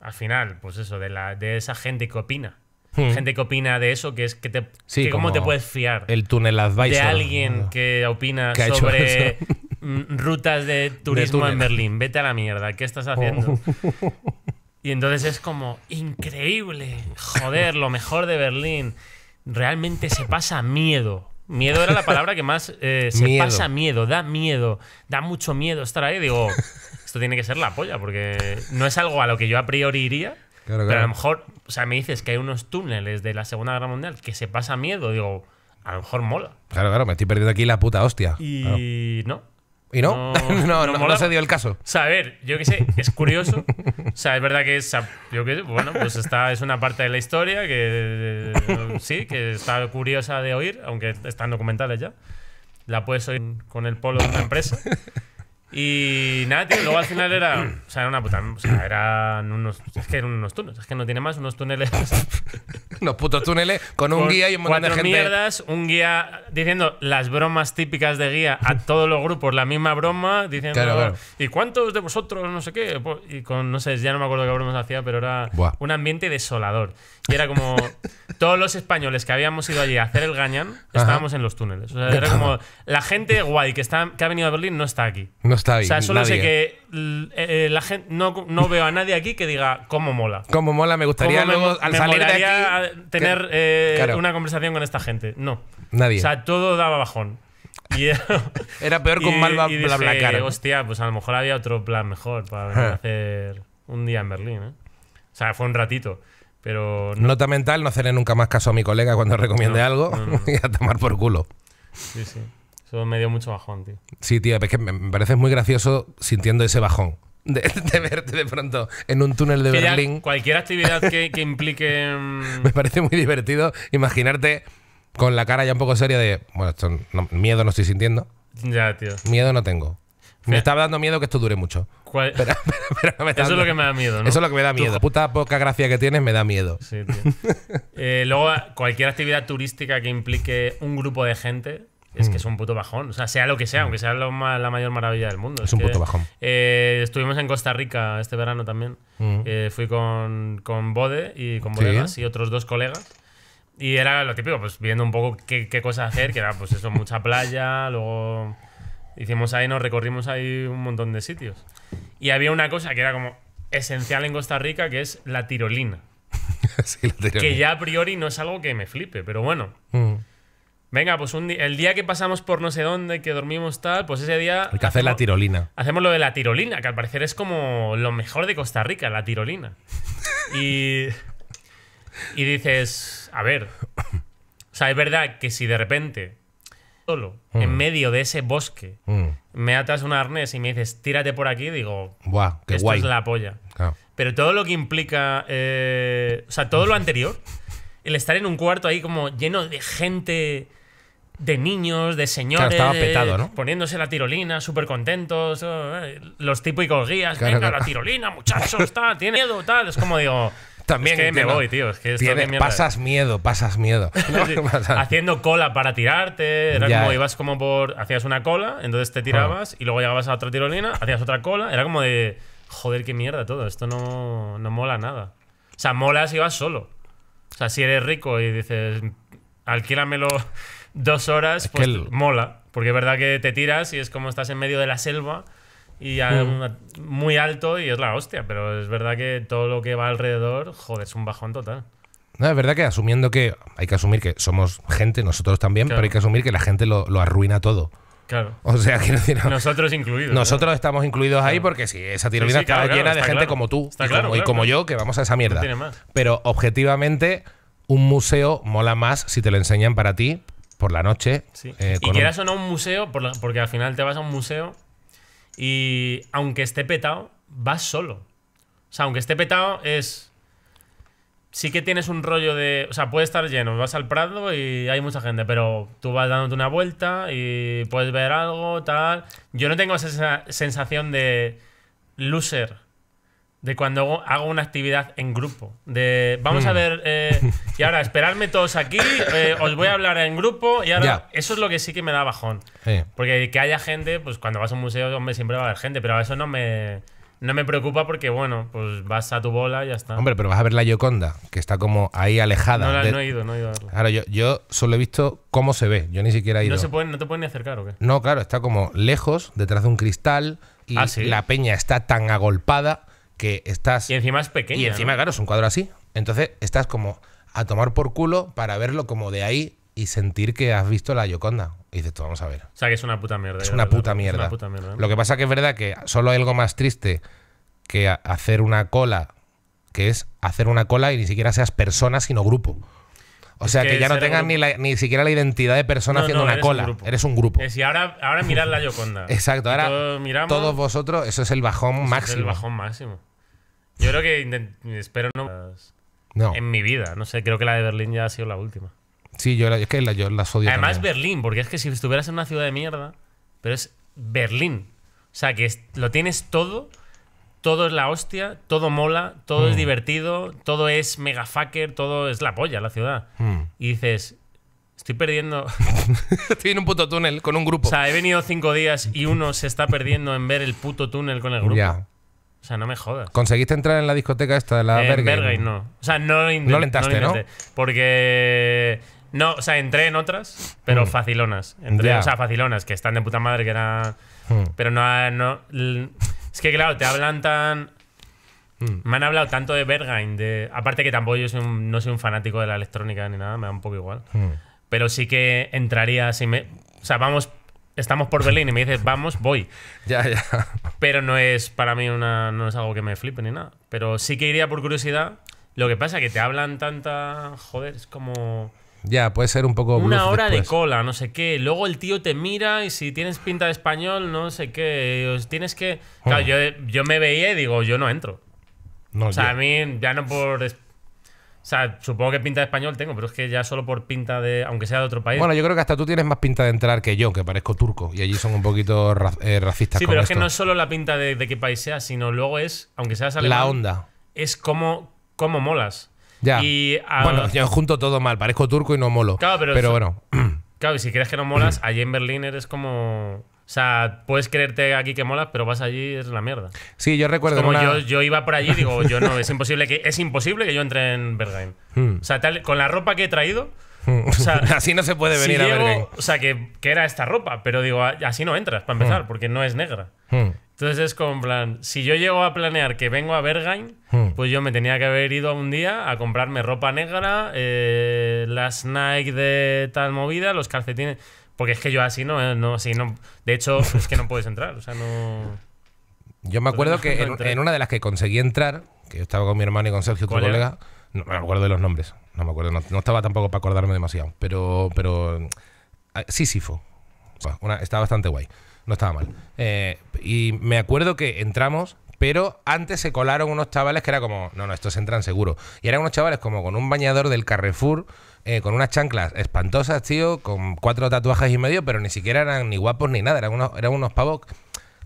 Al final, pues eso, de, la, de esa gente que opina. Hmm. Gente que opina de eso, que es que te que cómo te puedes fiar. El túnel advisor. De alguien que opina sobre Mm, rutas de turismo en Berlín, vete a la mierda, ¿qué estás oh. haciendo? Y entonces es como, increíble, joder, lo mejor de Berlín. Realmente se pasa miedo. Miedo era la palabra que más eh, se pasa miedo, da miedo, da mucho miedo estar ahí. Digo, esto tiene que ser la polla, porque no es algo a lo que yo a priori iría. Pero a lo mejor, o sea, me dices que hay unos túneles de la Segunda Guerra Mundial que se pasa miedo. Digo, a lo mejor mola. Claro, claro, me estoy perdiendo aquí la puta hostia. Y no. Y no, no, no, no, se dio el caso. O sea, a ver, yo qué sé, es curioso. o sea, es verdad que es, bueno, pues está, es una parte de la historia que sí, que está curiosa de oír, aunque están documentales ya. La puedes oír con el polo de una empresa. Y nada, tío, luego al final era. O sea, era una puta. O sea, eran unos. Es que eran unos túneles. Es que no tiene más, unos túneles. unos putos túneles con un guía y un montón de gente. mierdas, un guía diciendo las bromas típicas de guía a todos los grupos, la misma broma, diciendo. ¿Y cuántos de vosotros? No sé qué. Pues, y con, no sé, ya no me acuerdo qué bromas hacía, pero era un ambiente desolador. Y era como. todos los españoles que habíamos ido allí a hacer el gañán estábamos en los túneles. O sea, era como. La gente guay que, está, que ha venido a Berlín no está aquí. No o sea, solo sé que eh, eh, la gente, no, veo a nadie aquí que diga cómo mola. Cómo mola, me gustaría luego, al salir de aquí. tener eh, una conversación con esta gente. No. Nadie. O sea, todo daba bajón. Y, Era peor con mal bla, bla, Hostia, pues a lo mejor había otro plan mejor para ah. hacer un día en Berlín. O sea, fue un ratito. Pero Nota mental, no hacerle nunca más caso a mi colega cuando recomiende algo y a tomar por culo. Sí, sí me dio mucho bajón, tío. Sí, tío, es que me parece muy gracioso sintiendo ese bajón. De, verte de pronto en un túnel de Berlín. Cualquier actividad que, implique. Mm, me parece muy divertido imaginarte con la cara ya un poco seria de. Bueno, esto miedo no estoy sintiendo. Ya, tío. Miedo no tengo. Me está dando miedo que esto dure mucho. Pero, Eso es lo que me da miedo, ¿no? Eso es lo que me da miedo. puta poca gracia que tienes me da miedo. Sí, tío. Eh, luego, cualquier actividad turística que implique un grupo de gente, es que mm. es un puto bajón. O sea, sea lo que sea, mm. aunque sea la mayor maravilla del mundo. Es, un puto bajón. Eh, estuvimos en Costa Rica este verano también. Mm. Eh, fui con, Bode y con Bodegas y otros dos colegas. Y era lo típico, pues viendo un poco qué, cosa hacer, que era pues eso, mucha playa, luego hicimos ahí, nos recorrimos ahí un montón de sitios. Y había una cosa que era como esencial en Costa Rica, que es la tirolina. sí, la tirolina. Que ya a priori no es algo que me flipe, pero bueno. Venga, pues un el día que pasamos por no sé dónde, que dormimos tal, pues ese día. Hay que hacer la tirolina. Hacemos lo de la tirolina, que al parecer es como lo mejor de Costa Rica, la tirolina. y. Y dices, a ver. O sea, es verdad que si de repente, solo, en hmm. medio de ese bosque, hmm. me atas un arnés y me dices, tírate por aquí, digo, Buah, qué esto es la polla. Pero todo lo que implica. Eh, o sea, todo lo anterior. El estar en un cuarto ahí como lleno de gente de niños, de señores, petado, poniéndose la tirolina, súper contentos, eh, los típicos guías, venga, la tirolina, muchachos, está, tiene miedo, tal, es como digo... También es que me voy, tío. Es que esto pasas miedo, pasas miedo. haciendo cola para tirarte. Era como ibas como por. Hacías una cola, entonces te tirabas ah. y luego llegabas a otra tirolina, hacías otra cola. Era como de. Joder, qué mierda todo. Esto no, mola nada. O sea, molas si vas solo. O sea, si eres rico y dices. Alquílamelo dos horas, pues mola. Porque es verdad que te tiras y es como estás en medio de la selva y mm. muy alto y es la hostia. Pero es verdad que todo lo que va alrededor, joder, es un bajón total. No, es verdad que asumiendo que hay que asumir que somos gente, nosotros también, pero hay que asumir que la gente lo, arruina todo. Claro. O sea, quiero decir. nosotros incluidos. Nosotros estamos incluidos ahí porque sí, esa tirolina está llena de gente como tú y, como, yo que vamos a esa mierda. Pero objetivamente, un museo mola más si te lo enseñan para ti por la noche. Eh, y quieras o no un museo, porque al final te vas a un museo y aunque esté petado, vas solo. O sea, aunque esté petado, es. Sí que tienes un rollo de. O sea, puede estar lleno, vas al Prado y hay mucha gente, pero tú vas dándote una vuelta y puedes ver algo, tal. Yo no tengo esa sensación de loser de cuando hago, una actividad en grupo. De vamos a mm. ver, eh, y ahora esperarme todos aquí, eh, os voy a hablar en grupo, y ahora eso es lo que sí que me da bajón. Porque que haya gente, pues cuando vas a un museo, hombre, siempre va a haber gente, pero eso no me. No me preocupa porque, bueno, pues vas a tu bola y ya está. Hombre, pero vas a ver la Yoconda, que está como ahí alejada. No, no he ido, no he ido a verla. yo, solo he visto cómo se ve, yo ni siquiera he ido. ¿No, se ¿No te pueden acercar o qué? No, claro, está como lejos, detrás de un cristal, y ah, la peña está tan agolpada que estás... Y encima es pequeño. Y encima, claro, es un cuadro así. Entonces estás como a tomar por culo para verlo como de ahí y sentir que has visto la Yoconda. Y dices, vamos a ver. O sea, que es una puta mierda. Es una, puta mierda. una ¿eh? Lo que pasa que es verdad que solo hay algo más triste que hacer una cola, que es hacer una cola y ni siquiera seas persona, sino grupo. O sea, que, ya no tengas ni, ni siquiera la identidad de persona haciendo una cola. eres un grupo. ahora, ahora mirad la Yoconda. Exacto, ahora todos, vosotros, eso es el bajón máximo. el bajón máximo. Yo creo que espero no, no. En mi vida, no sé, creo que la de Berlín ya ha sido la última. Sí, yo, es que la, yo las odio. Además, Berlín, porque es que si estuvieras en una ciudad de mierda, pero es Berlín. O sea, que lo tienes todo todo es la hostia, todo mola, todo es mm. divertido, todo es mega fucker, todo es la polla la ciudad. Mm. Y dices, estoy perdiendo. estoy en un puto túnel con un grupo. O sea, he venido cinco días y uno se está perdiendo en ver el puto túnel con el grupo. O sea, no me jodas. ¿Conseguiste entrar en la discoteca esta de la verga? verga no. O sea, no lo No intentaste, ¿no? Porque. No, o sea, entré en otras, pero mm. facilonas. Entré, o sea, facilonas, que están de puta madre, que era. Pero no, no. Es que claro, te hablan tan. Mm. Me han hablado tanto de Bergain. de. Aparte que tampoco yo soy no soy un fanático de la electrónica ni nada, me da un poco igual. Mm. Pero sí que entraría si me. O sea, vamos. Estamos por Berlín y me dices, vamos, voy. Ya, ya. Pero no es para mí una, no es algo que me flipe ni nada. Pero sí que iría por curiosidad. Lo que pasa es que te hablan tanta. Joder, es como. Ya, puede ser un poco. Una hora de cola, no sé qué. Luego el tío te mira y si tienes pinta de español, no sé qué. Tienes que. Claro, oh. yo, me veía y digo, yo no entro. No, o sea, a mí ya no por. O sea, supongo que pinta de español tengo, pero es que ya solo por pinta de. aunque sea de otro país. Bueno, yo creo que hasta tú tienes más pinta de entrar que yo, que parezco turco. Y allí son un poquito eh, racistas. Sí, pero es que no es solo la pinta de, qué país sea, sino luego es, aunque seas alemán. La onda. Es como cómo molas. Y, ah, bueno, yo junto todo mal, parezco turco y no molo. pero, bueno. Claro, y si crees que no molas, allí en Berlín eres como. O sea, puedes creerte aquí que molas, pero vas allí es la mierda. Sí, yo recuerdo. como yo, iba por allí y digo, yo no, es imposible que, es imposible que yo entre en Berlín». Hmm. O sea, con la ropa que he traído. Hmm. así no se puede venir a Berlín. O sea, que, era esta ropa, pero digo, así no entras, para hmm. empezar, porque no es negra. Entonces es como en plan, si yo llego a planear que vengo a Berghain, hmm. pues yo me tenía que haber ido un día a comprarme ropa negra, eh, las Nike de tal movida, los calcetines. Porque es que yo así no, eh, no, así no. De hecho, es que no puedes entrar. O sea, no. Yo me acuerdo que en, una de las que conseguí entrar, que yo estaba con mi hermano y con Sergio, otro colega, no, me acuerdo de los nombres. No me acuerdo, no, estaba tampoco para acordarme demasiado. Pero. pero ah, sí, sí Una, está bastante guay. No estaba mal. Eh, y me acuerdo que entramos, pero antes se colaron unos chavales que era como, no, no, estos entran seguro. Y eran unos chavales como con un bañador del Carrefour, eh, con unas chanclas espantosas, tío, con cuatro tatuajes y medio, pero ni siquiera eran ni guapos ni nada, eran unos, eran unos pavos.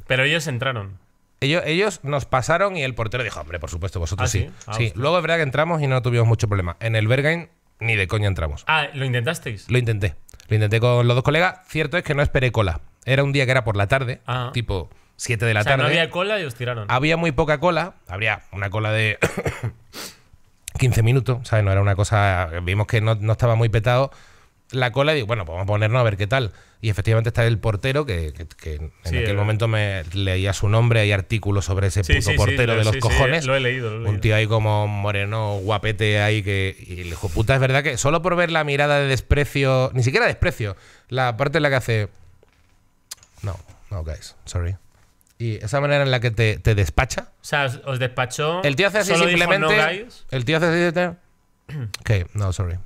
Pero ellos entraron. Ellos, ellos nos pasaron y el portero dijo, hombre, por supuesto, vosotros ah, sí. sí. Ah, luego es verdad que entramos y no tuvimos mucho problema. En el Bergain ni de coña entramos. Ah, ¿lo intentasteis? Lo intenté. Lo intenté con los dos colegas. Cierto es que no esperé cola. Era un día que era por la tarde, ah. tipo 7 de la tarde. No había cola y os tiraron. Había muy poca cola, habría una cola de 15 minutos, ¿sabes? No era una cosa. Vimos que no, estaba muy petado la cola y digo, bueno, pues vamos a ponernos a ver qué tal. Y efectivamente está el portero, que, en aquel momento me leía su nombre, hay artículos sobre ese puto portero de los cojones. Lo he leído, lo Un tío ahí como moreno, guapete ahí, que. Y le dijo, puta, es verdad que solo por ver la mirada de desprecio, ni siquiera desprecio, la parte en la que hace. No, no, guys, sorry. Y esa manera en la que te, te despacha. O sea, os despachó. El tío hace así simplemente. El tío hace así. ok, no, sorry.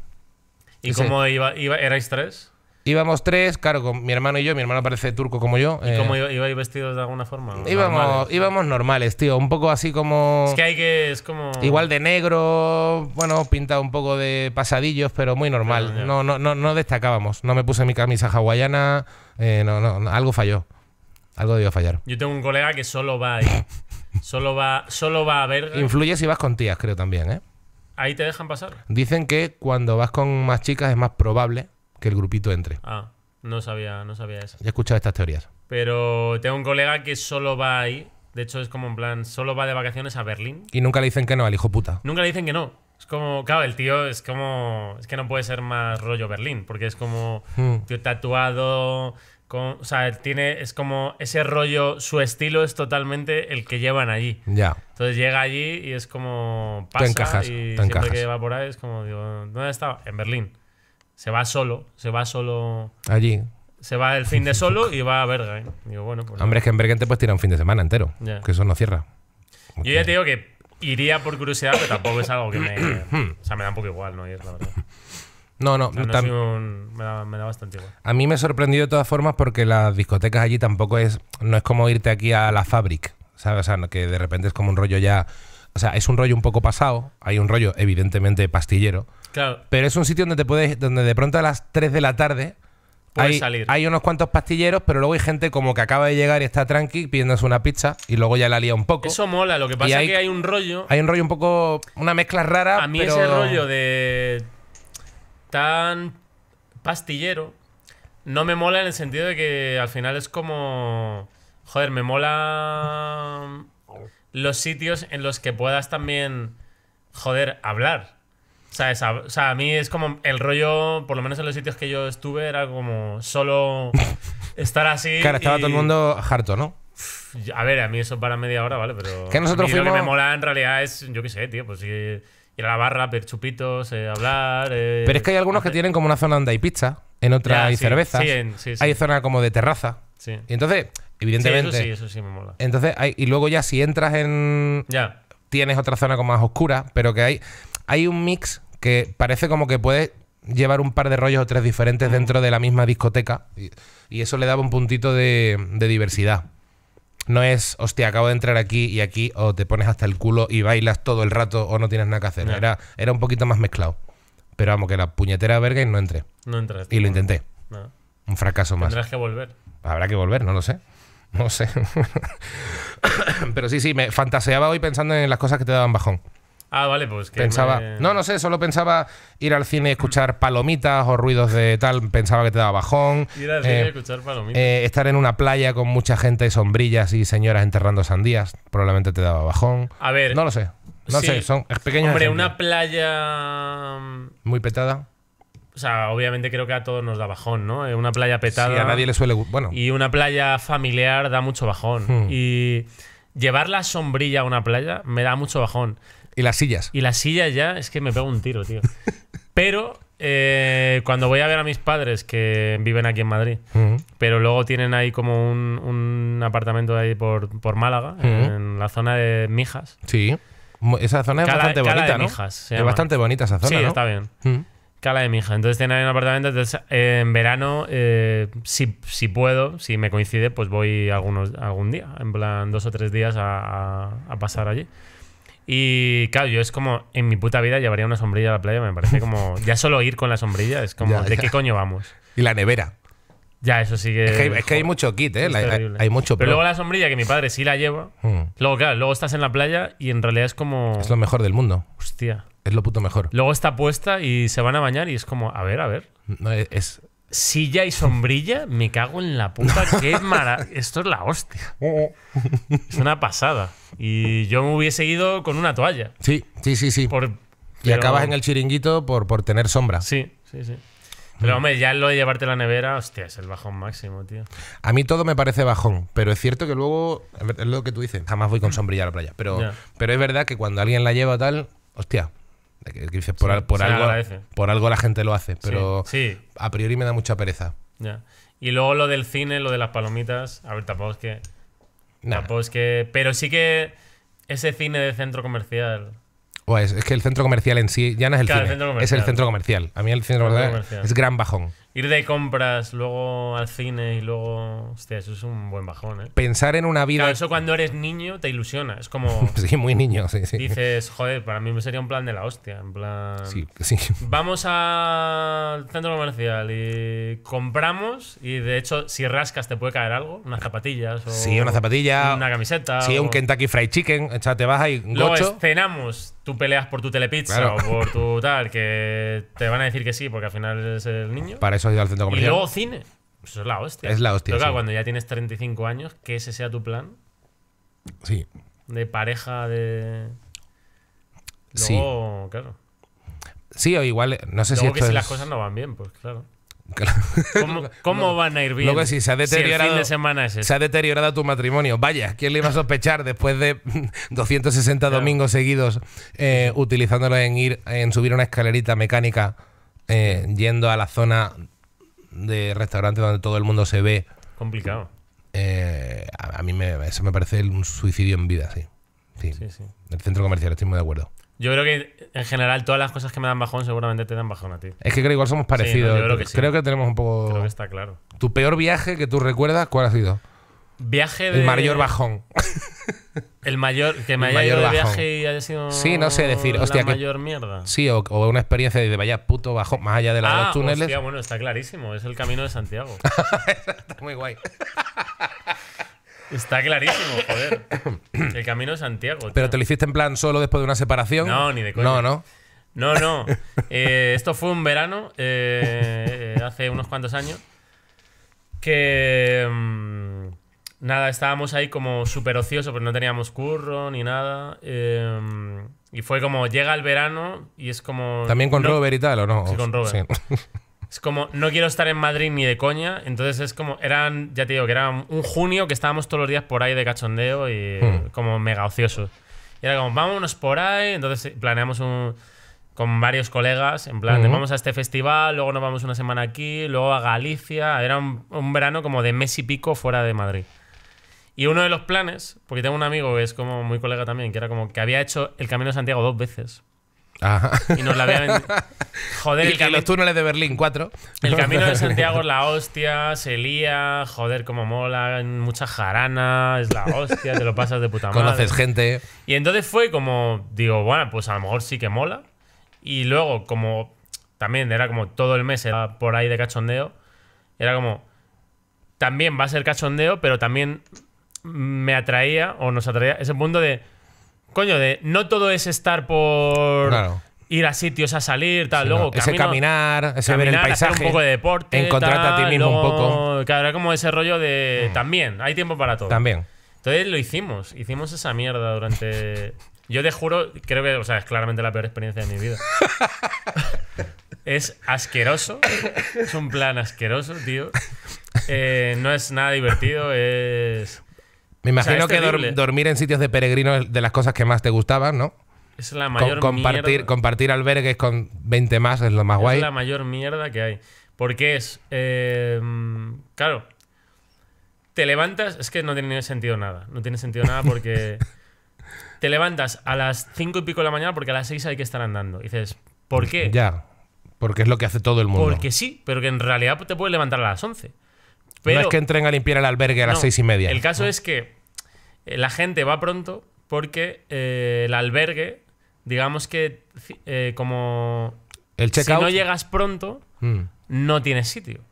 ¿Y cómo iba, iba, erais tres? Íbamos tres, claro, con mi hermano y yo. Mi hermano parece turco como yo. ¿Y cómo eh, ibais vestidos de alguna forma? Íbamos normales, íbamos normales, tío. Un poco así como. Es que hay que. Es como. Igual de negro, bueno, pintado un poco de pasadillos, pero muy normal. no, no, no, no destacábamos. No me puse mi camisa hawaiana. Eh, no, no, algo falló. Algo debió fallar. Yo tengo un colega que solo va ahí. solo, va, solo va a ver. Influye si vas con tías, creo también, ¿eh? Ahí te dejan pasar. Dicen que cuando vas con más chicas es más probable que el grupito entre. Ah, no sabía, no sabía eso. he escuchado estas teorías. Pero tengo un colega que solo va ahí. De hecho, es como en plan, solo va de vacaciones a Berlín. Y nunca le dicen que no al hijo puta. Nunca le dicen que no. Es como, claro, el tío es como. Es que no puede ser más rollo Berlín, porque es como. Hmm. Tío tatuado. Con, o sea, tiene. Es como ese rollo. Su estilo es totalmente el que llevan allí. Ya. Entonces llega allí y es como. Pasa te Y siempre que va por ahí es como, digo, ¿dónde estaba? En Berlín. Se va solo. Se va solo. Allí. Se va el fin de solo y va a ver Digo, bueno, pues Hombre, es que en Bergen te puedes tirar un fin de semana entero. Que eso no cierra. Yo ya te digo que iría por curiosidad, pero tampoco es algo que me. o sea, me da un poco igual, ¿no? Y es la verdad. No, no, me, da, bastante igual. A mí me sorprendió de todas formas porque las discotecas allí tampoco es. No es como irte aquí a la Fabric, ¿sabes? O sea, que de repente es como un rollo ya. O sea, es un rollo un poco pasado. Hay un rollo, evidentemente, pastillero. Claro. Pero es un sitio donde te puedes. donde de pronto a las 3 de la tarde hay, unos cuantos pastilleros, pero luego hay gente como que acaba de llegar y está tranqui pidiéndose una pizza y luego ya la lía un poco. Eso mola, lo que pasa es que hay un rollo. Hay un rollo un poco. Una mezcla rara. A mí ese rollo de. tan pastillero. No me mola en el sentido de que al final es como. Joder, me mola. los sitios en los que puedas también. Joder, hablar. O sea, a mí es como el rollo, por lo menos en los sitios que yo estuve, era como solo estar así. Claro, estaba todo el mundo harto, ¿no? A ver, a mí eso para media hora, ¿vale? Pero que nosotros lo que me mola en realidad es, yo qué sé, tío, pues ir a la barra, ver chupitos, eh, hablar... Eh, pero es que hay algunos que tienen como una zona donde hay pizza, en otra y hay sí, cervezas, sí, hay zona como de terraza. Sí. Y entonces, evidentemente... Eso sí, eso sí me mola. Entonces, hay, y luego ya si entras en... Ya tienes otra zona como más oscura, pero que hay, hay un mix que parece como que puedes llevar un par de rollos o tres diferentes dentro de la misma discoteca y, eso le daba un puntito de, diversidad. No es, hostia, acabo de entrar aquí y aquí, o te pones hasta el culo y bailas todo el rato o no tienes nada que hacer. Era, era un poquito más mezclado. Pero vamos, que la puñetera verga y no entré. No entré. Y lo intenté. Un fracaso más. Tendrás que volver. Habrá que volver, no lo sé. No sé. Pero sí, sí, me fantaseaba hoy pensando en las cosas que te daban bajón. Ah, vale, pues que. Pensaba. No, no sé, solo pensaba ir al cine y escuchar palomitas o ruidos de tal. Pensaba que te daba bajón. Ir al cine eh, escuchar palomitas. Eh, estar en una playa con mucha gente sombrillas y señoras enterrando sandías. Probablemente te daba bajón. A ver. No lo sé. No lo sé, son pequeños. Hombre, una playa. Muy petada o sea, obviamente creo que a todos nos da bajón, ¿no? Eh, una playa petada. a nadie le suele. Bueno. Y una playa familiar da mucho bajón. Hmm. Y llevar la sombrilla a una playa me da mucho bajón. Y las sillas. Y las sillas ya es que me pego un tiro, tío. Pero eh, cuando voy a ver a mis padres que viven aquí en Madrid, hmm. pero luego tienen ahí como un, apartamento de ahí por, por Málaga, hmm. en la zona de Mijas. Sí. Esa zona es bastante bonita, es bastante bonita esa zona. Sí, está bien que de mi hija. Entonces tiene en un apartamento. Entonces, eh, en verano, eh, si, puedo, si me coincide, pues voy algunos, algún día, en plan dos o tres días a, pasar allí. Y claro, yo es como, en mi puta vida llevaría una sombrilla a la playa, me parece como, ya solo ir con la sombrilla, es como, ¿de qué coño vamos? Y la nevera. Ya, eso sí que. Es que hay, mucho kit, ¿eh? Hay, mucho. Pero luego la sombrilla, que mi padre sí la lleva. Hmm. Luego, claro, luego estás en la playa y en realidad es como. Es lo mejor del mundo. Hostia. Es lo puto mejor. Luego está puesta y se van a bañar y es como, a ver, a ver. E, es, silla y sombrilla, me cago en la puta. Qué mara... Esto es la hostia. Oh, oh. Es una pasada. Y yo me hubiese ido con una toalla. Sí, sí, sí, sí. Por... Y acabas en el chiringuito por, por tener sombra. Sí, sí, sí. Pero hombre, ya lo de llevarte la nevera, hostia, es el bajón máximo, tío. A mí todo me parece bajón, pero es cierto que luego, es lo que tú dices, jamás voy con sombrilla a la playa. Pero, pero es verdad que cuando alguien la lleva tal, hostia, por, algo, la gente lo hace, pero a priori me da mucha pereza. Y luego lo del cine, lo de las palomitas. A ver, tampoco es que. que. Pero sí que ese cine de centro comercial. es, que el centro comercial en sí ya no es el cine. es el centro comercial. A mí el centro, comercial, es gran bajón. Ir de compras, luego al cine y luego. Hostia, eso es un buen bajón, ¿eh? Pensar en una vida. Claro, eso cuando eres niño te ilusiona. Es como. sí, muy niño, sí, sí. Dices, joder, para mí sería un plan de la hostia. En plan. Sí, sí. Vamos al centro comercial y compramos. Y de hecho, si rascas, te puede caer algo. Unas zapatillas. O sí, una zapatilla. Una camiseta. Sí, un Kentucky Fried Chicken. sea, te vas ahí. Luego cenamos tú peleas por tu telepizza o por tu tal, que te van a decir que sí, porque al final eres el niño. Y luego cine. Eso es la hostia. Es la hostia. cuando ya tienes 35 años, que ese sea tu plan. Sí. De pareja, de. Luego, sí. claro. Sí, o igual, no sé luego si. que si las cosas no van bien, pues claro. ¿Cómo, van a ir bien? Luego, si se ha deteriorado, fin de semana es se ha este. deteriorado tu matrimonio. Vaya, ¿quién le iba a sospechar después de 260 domingos seguidos eh, utilizándolo en ir en subir una escalerita mecánica eh, yendo a la zona de restaurantes donde todo el mundo se ve. Complicado. Eh, a, mí me, eso me parece un suicidio en vida, sí. Sí, El centro comercial, estoy muy de acuerdo. Yo creo que en general todas las cosas que me dan bajón seguramente te dan bajón a ti. Es que creo que igual somos parecidos. creo, que tenemos un poco... Creo que está claro. ¿Tu peor viaje que tú recuerdas cuál ha sido? Viaje de... El mayor bajón. El mayor, que me haya viaje y haya sido. Sí, no sé decir, La mayor mierda. Sí, o, una experiencia de vaya puto bajo más allá de los ah, túneles. bueno, está clarísimo, es el camino de Santiago. está muy guay. Está clarísimo, joder. El camino de Santiago. Pero te lo hiciste en plan solo después de una separación. No, ni de coña. No, no. No, no. Eh, esto fue un verano, eh, hace unos cuantos años, que. Mm, Nada, estábamos ahí como súper ociosos, pero no teníamos curro ni nada. Em, y fue como, llega el verano y es como... ¿También con Robert y tal o no? Sí, con Robert. Es como, no quiero estar en Madrid ni de coña. Entonces es como, eran, ya te digo, que era un junio que estábamos todos los días por ahí de cachondeo y hmm. como mega ociosos. Y era como, vámonos por ahí. Entonces eh, planeamos un, con varios colegas, en plan, hmm. vamos a este festival, luego nos vamos una semana aquí, luego a Galicia. Era un, un verano como de mes y pico fuera de Madrid. Y uno de los planes, porque tengo un amigo que es como muy colega también, que era como que había hecho el Camino de Santiago dos veces. Ajá. Y nos la había Joder, los túneles de Berlín, cuatro. El camino de Santiago es la hostia, se lía, joder, como mola, mucha jarana, es la hostia, te lo pasas de puta madre. Conoces gente. Y entonces fue como, digo, bueno, pues a lo mejor sí que mola. Y luego, como también era como todo el mes, era por ahí de cachondeo, era como, también va a ser cachondeo, pero también me atraía o nos atraía ese punto de, coño, de no todo es estar por... ir a sitios, a salir, tal. luego, ese caminar, ese ver el paisaje. Hacer un poco de deporte. Encontrarte a ti mismo un poco. Que habrá como ese rollo de. Mm. También, hay tiempo para todo. También. Entonces lo hicimos. Hicimos esa mierda durante. Yo te juro, creo que, o sea, es claramente la peor experiencia de mi vida. es asqueroso. Es un plan asqueroso, tío. Eh, no es nada divertido, es. Me imagino que dormir en sitios de peregrinos es de las cosas que más te gustaban, ¿no? Es la mayor compartir, Compartir albergues con 20 más es lo más guay. Es la mayor mierda que hay. Porque es. Em, claro. Te levantas. Es que no tiene sentido nada. No tiene sentido nada porque. te levantas a las 5 y pico de la mañana porque a las 6 hay que estar andando. dices, ¿por qué? Ya. Porque es lo que hace todo el mundo. Porque sí, pero que en realidad te puedes levantar a las 11 no es que entren a limpiar el albergue a las seis y media. El caso es que eh, la gente va pronto porque eh, el albergue, digamos que eh, como... El si no llegas pronto, mm. no tienes sitio.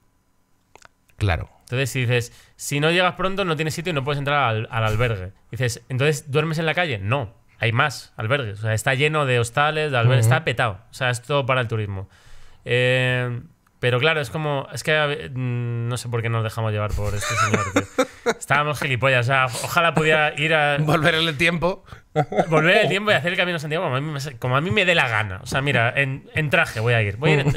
Claro. Entonces, si dices, si no llegas pronto, no tienes sitio y no puedes entrar al, albergue. Dices, entonces, ¿duermes en la calle? No. Hay más albergues. O sea, está lleno de hostales, de albergues. Está petado. O sea, es todo para el turismo. Eh, pero claro, es como. Es que mm, no sé por qué nos dejamos llevar por este señor. Estábamos gilipollas. O sea, ojalá pudiera ir a. Volver el tiempo. Volver el tiempo y hacer el camino a Santiago como a mí, me dé la gana. O sea, mira, en, traje voy a ir. Voy a ir mm.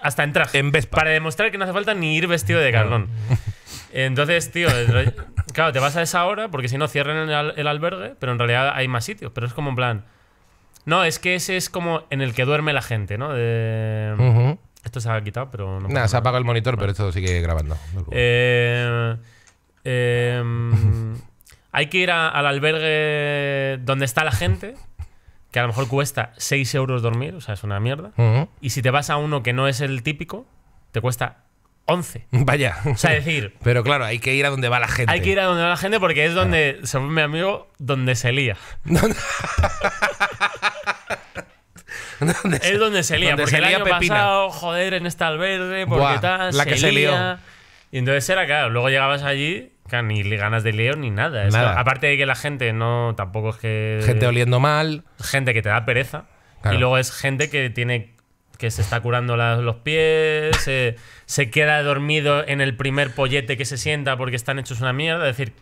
hasta, en traje. En Vespa. Para demostrar que no hace falta ni ir vestido de carlón. Entonces, tío, claro, te vas a esa hora porque si no cierran el, albergue, pero en realidad hay más sitios. Pero es como en plan. No, es que ese es como en el que duerme la gente, ¿no? De, se ha quitado, pero no. se ha apagado el monitor, pero esto sigue grabando. Eh, em, hay que ir al albergue donde está la gente, que a lo mejor cuesta 6 euros dormir, o sea, es una mierda. Y si te vas a uno que no es el típico, te cuesta 11. Vaya. O sea, decir. Pero claro, hay que ir a donde va la gente. Hay que ir a donde va la gente porque es donde, según mi amigo, donde se lía. es donde se lía, porque se el pasado, joder, en esta albergue, porque tal, la que se Y entonces era claro, luego llegabas allí, ni ganas de lío ni nada. aparte de que la gente no, tampoco es que. Gente oliendo mal. gente que te da pereza. Y luego es gente que tiene que se está curando los pies, se, se queda dormido en el primer pollete que se sienta porque están hechos una mierda. Es decir,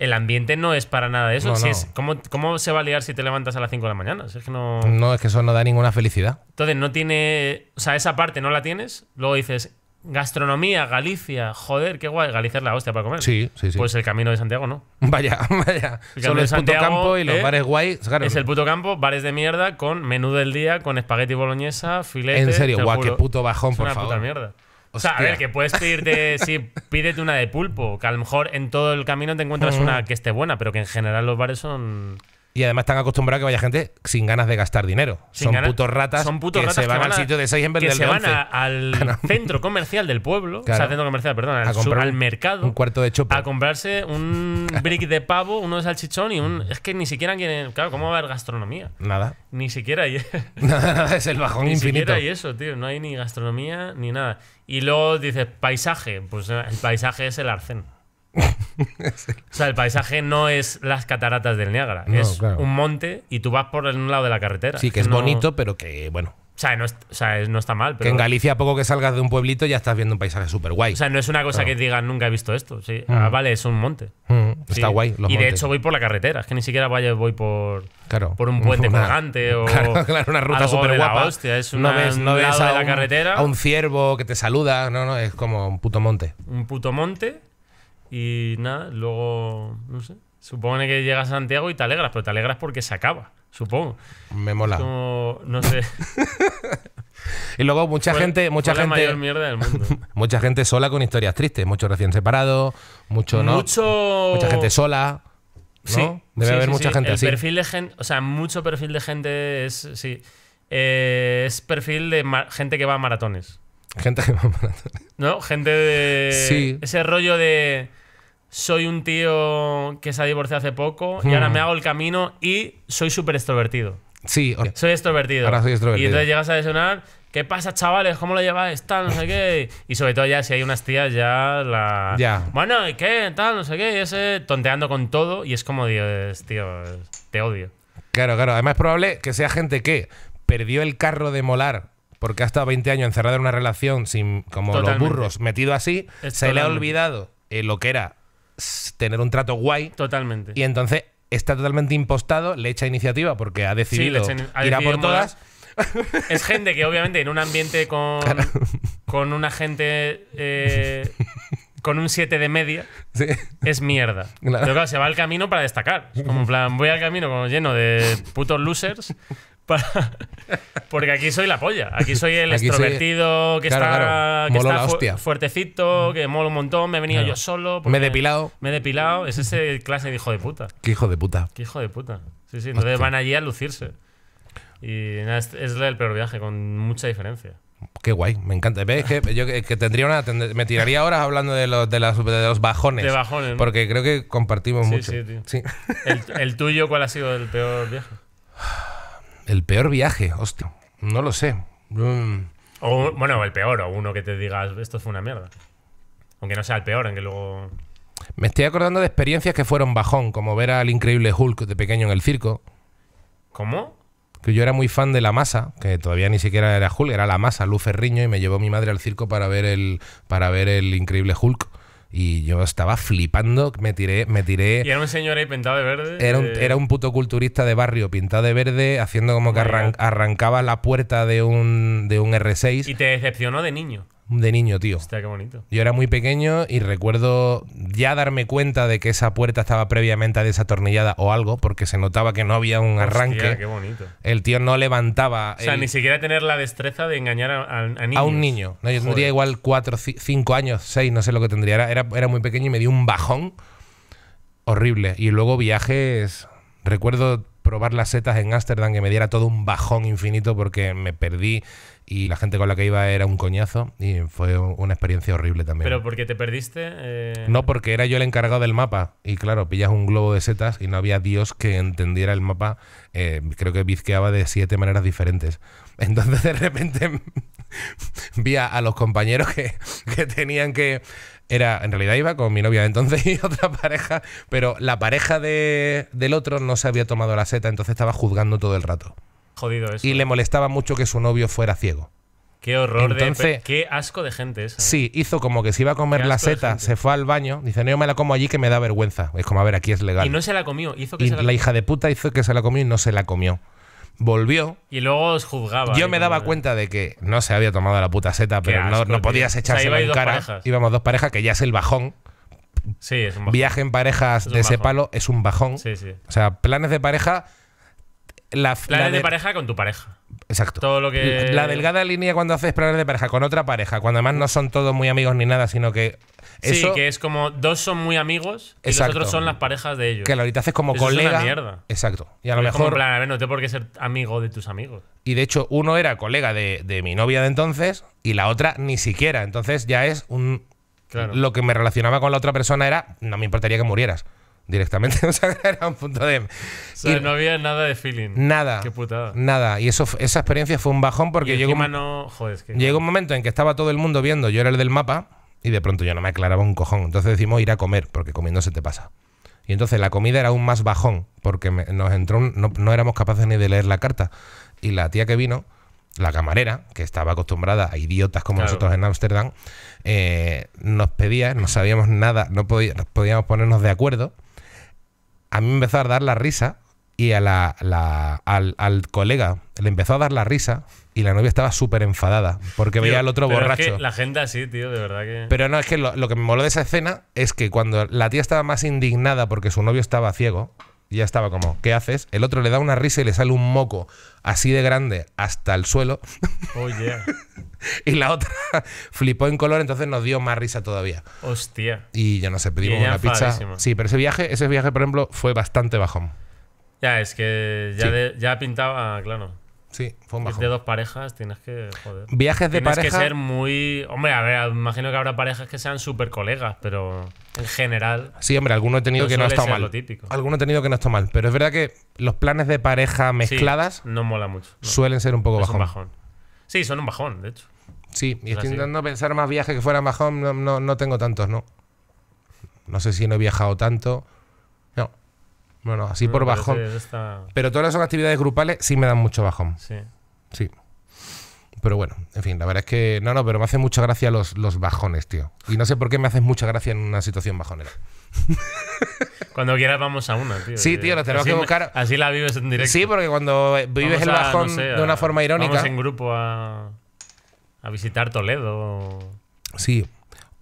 el ambiente no es para nada de eso. ¿cómo, se va a liar si te levantas a las 5 de la mañana? no... es que eso no da ninguna felicidad. Entonces, no tiene. O sea, esa parte no la tienes. Luego dices, gastronomía, Galicia, joder, qué guay. Galicia es la hostia para comer. Sí, sí, sí. Pues el camino de Santiago no. Vaya, vaya. Solo el puto campo y los ¿eh? bares guay. Es el puto campo, bares de mierda con menú del día, con espagueti boloñesa, filete. En serio, guay, qué puto bajón, es una Puta mierda. O sea, a ver, que puedes pedirte, sí, pídete una de pulpo, que a lo mejor en todo el camino te encuentras una que esté buena, pero que en general los bares son... Y además están acostumbrados a que vaya gente sin ganas de gastar dinero. son putos ratas que se van, al sitio de 6 en vez del se van al centro comercial del pueblo, al centro comercial, perdón, al, comprar al mercado. Un cuarto de chopa. A comprarse un brick de pavo, uno de salchichón y un... Es que ni siquiera quieren... Claro, ¿cómo va a haber gastronomía? Nada. Ni siquiera hay... nada, es el bajón infinito. Ni siquiera hay eso, tío. No hay ni gastronomía ni nada. Y luego dices, paisaje. Pues el paisaje es el arcén. o sea, el paisaje no es las cataratas del Niágara, es un monte y tú vas por un lado de la carretera. Sí, que es bonito, pero que, bueno. O sea, no, está mal. Que en Galicia, a poco que salgas de un pueblito, ya estás viendo un paisaje súper guay. O sea, no es una cosa que digan nunca he visto esto. Sí, mm. ah, vale, es un monte. Mm, está guay. y de hecho, voy por la carretera. Es que ni siquiera vaya, voy por, por un puente colgante o. una ruta súper guapa. Hostia, es una, no ves, no de la carretera. a un ciervo que te saluda. No, no, es como un puto monte. Un puto monte y nada, luego, no sé. Supone que llegas a Santiago y te alegras, pero te alegras porque se acaba, supongo. Me mola. no sé. y luego mucha gente, mucha gente, mucha gente sola con historias tristes, Mucho recién separado mucho no, mucha gente sola. Sí, debe haber mucha gente El así. perfil de gente, o sea, mucho perfil de gente es, sí, eh, es perfil de gente que va a maratones. Gente que va a maratones. No, gente de ese rollo de soy un tío que se ha divorciado hace poco y ahora hmm. me hago el camino y soy súper extrovertido. Sí, soy extrovertido. Ahora extrovertido. Y entonces llegas a desonar, ¿qué pasa, chavales? ¿Cómo lo lleváis? Tal, no sé qué. Y sobre todo ya si hay unas tías, ya la... Ya. Bueno, ¿y qué? Tal, no sé qué. Y ese tonteando con todo y es como, Dios, tío, te odio. Claro, claro. Además es probable que sea gente que perdió el carro de molar porque ha estado 20 años encerrado en una relación sin, como los burros, metido así, se le ha olvidado eh, lo que era tener un trato guay. Totalmente. Y entonces está totalmente impostado, le echa iniciativa porque ha decidido ir a por todas. Es gente que obviamente en un ambiente con, con una gente eh, con un 7 de media es mierda. Pero claro, se va al camino para destacar. Como en plan, voy al camino como lleno de putos losers Porque aquí soy la polla. Aquí soy el extrovertido que está, fuertecito, mm. que mola un montón. Me he venido yo solo. Me he depilado. Me he depilado. Es ese clase de hijo de puta. Qué hijo de puta. Qué hijo de puta. Sí, sí. Entonces van allí a lucirse. Y es, el peor viaje, con mucha diferencia. Qué guay, me encanta. tendría me tiraría horas hablando de los, bajones. Porque creo que compartimos mucho. Sí, Sí. ¿El, ¿El, tuyo cuál ha sido el peor viaje? El peor viaje, hostia. No lo sé. Mm. O, bueno, el peor, o uno que te digas, esto fue una mierda. Aunque no sea el peor, en que luego. Me estoy acordando de experiencias que fueron bajón, como ver al increíble Hulk de pequeño en el circo. ¿Cómo? Que yo era muy fan de La Masa, que todavía ni siquiera era Hulk, era La Masa, Luz Ferriño, y me llevó mi madre al circo para ver el, para ver el increíble Hulk. Y yo estaba flipando, me tiré, me tiré. Y era un señor ahí pintado de verde. Era un, puto culturista de barrio pintado de verde, haciendo como que arrancaba la puerta de un, de un R6. Y te decepcionó de niño de niño, tío. Hostia, qué bonito. Yo era muy pequeño y recuerdo ya darme cuenta de que esa puerta estaba previamente desatornillada o algo, porque se notaba que no había un arranque. qué bonito. El tío no levantaba. O sea, ni siquiera tener la destreza de engañar a, a un niño. No, yo tendría igual cuatro, cinco años, seis, no sé lo que tendría. era muy pequeño y me dio un bajón horrible. Y luego viajes. Recuerdo probar las setas en Ámsterdam que me diera todo un bajón infinito porque me perdí y la gente con la que iba era un coñazo y fue una experiencia horrible también. ¿Pero porque te perdiste? Eh, no, porque era yo el encargado del mapa y claro, pillas un globo de setas y no había Dios que entendiera el mapa. Eh, creo que bizqueaba de siete maneras diferentes. Entonces de repente vi a, los compañeros que tenían que era, en realidad iba con mi novia de entonces y otra pareja, pero la pareja de, del otro no se había tomado la seta, entonces estaba juzgando todo el rato. Jodido eso. Y le eh. molestaba mucho que su novio fuera ciego. Qué horror de. Qué asco de gente Sí, eh. hizo como que se iba a comer la seta, se fue al baño, dice, no, yo me la como allí que me da vergüenza. Es como, a ver, aquí es legal. Y no se la comió, hizo que la hija de puta hizo que se la comió y no se la comió volvió. Y luego os juzgaba. Yo me daba eh. cuenta de que no se había tomado la puta seta, pero no, podías echarse en cara. Íbamos dos parejas, que ya es el bajón. Sí, es un bajón. Viaje en parejas de ese palo es un bajón. Sí, sí. O sea, planes de pareja. planes de, de pareja con tu pareja. Exacto. Todo lo que... La delgada línea cuando haces planes de pareja con otra pareja, cuando además no son todos muy amigos ni nada, sino que sí, que es como dos son muy amigos y los otros son las parejas de ellos. Que ahorita haces como colega. mierda. Exacto. Y a lo mejor. Como no tengo por qué ser amigo de tus amigos. Y de hecho, uno era colega de, mi novia de entonces y la otra ni siquiera. Entonces ya es un. Lo que me relacionaba con la otra persona era. No me importaría que murieras directamente. o sea, era un punto de. no había nada de feeling. Nada. Qué putada. Nada. Y eso, esa experiencia fue un bajón porque llegó, llegó un momento en que estaba todo el mundo viendo, yo era el del mapa, y de pronto yo no me aclaraba un cojón. Entonces decimos ir a comer, porque comiendo se te pasa. Y entonces la comida era aún más bajón, porque nos entró no, éramos capaces ni de leer la carta. Y la tía que vino, la camarera, que estaba acostumbrada a idiotas como nosotros en Ámsterdam, eh, nos pedía, no sabíamos nada, no podíamos ponernos de acuerdo. A mí empezó a dar la risa y al, al colega le empezó a dar la risa y la novia estaba súper enfadada porque veía al otro borracho. la gente así, tío, de verdad que. Pero no, es que lo, que me moló de esa escena es que cuando la tía estaba más indignada porque su novio estaba ciego, ya estaba como, ¿qué haces? El otro le da una risa y le sale un moco así de grande hasta el suelo. Oye. Oh, y la otra flipó en color, entonces nos dio más risa todavía. Hostia. Y ya no sé, pedimos una pizza. Sí, pero ese viaje, ese viaje, por ejemplo, fue bastante bajón. Ya, es que ya, ya pintaba, ah, claro. Sí, fue un de dos parejas, tienes que. Joder. Viajes de pareja. Tienes que ser muy. Hombre, a ver, imagino que habrá parejas que sean súper colegas, pero en general. Sí, hombre, alguno he tenido que no ha estado mal. Alguno he tenido que no ha estado mal. Pero es verdad que los planes de pareja mezcladas. no mola mucho. Suelen ser un poco bajón. Sí, son un bajón, de hecho. Sí, y estoy intentando pensar más viajes que fueran bajón. No, no, no tengo tantos, ¿no? No sé si no he viajado tanto. Bueno, así por bajón. Pero todas las actividades grupales sí me dan mucho bajón. Sí. Sí. Pero bueno, en fin, la verdad es que no, no, pero me hacen mucha gracia los, los bajones, tío. Y no sé por qué me haces mucha gracia en una situación bajonera. cuando quieras vamos a una, tío. Sí, tío, la tenemos que buscar. Así la vives en directo. Sí, porque cuando vives el bajón de una forma irónica. Vamos en grupo a, a visitar Toledo. Sí.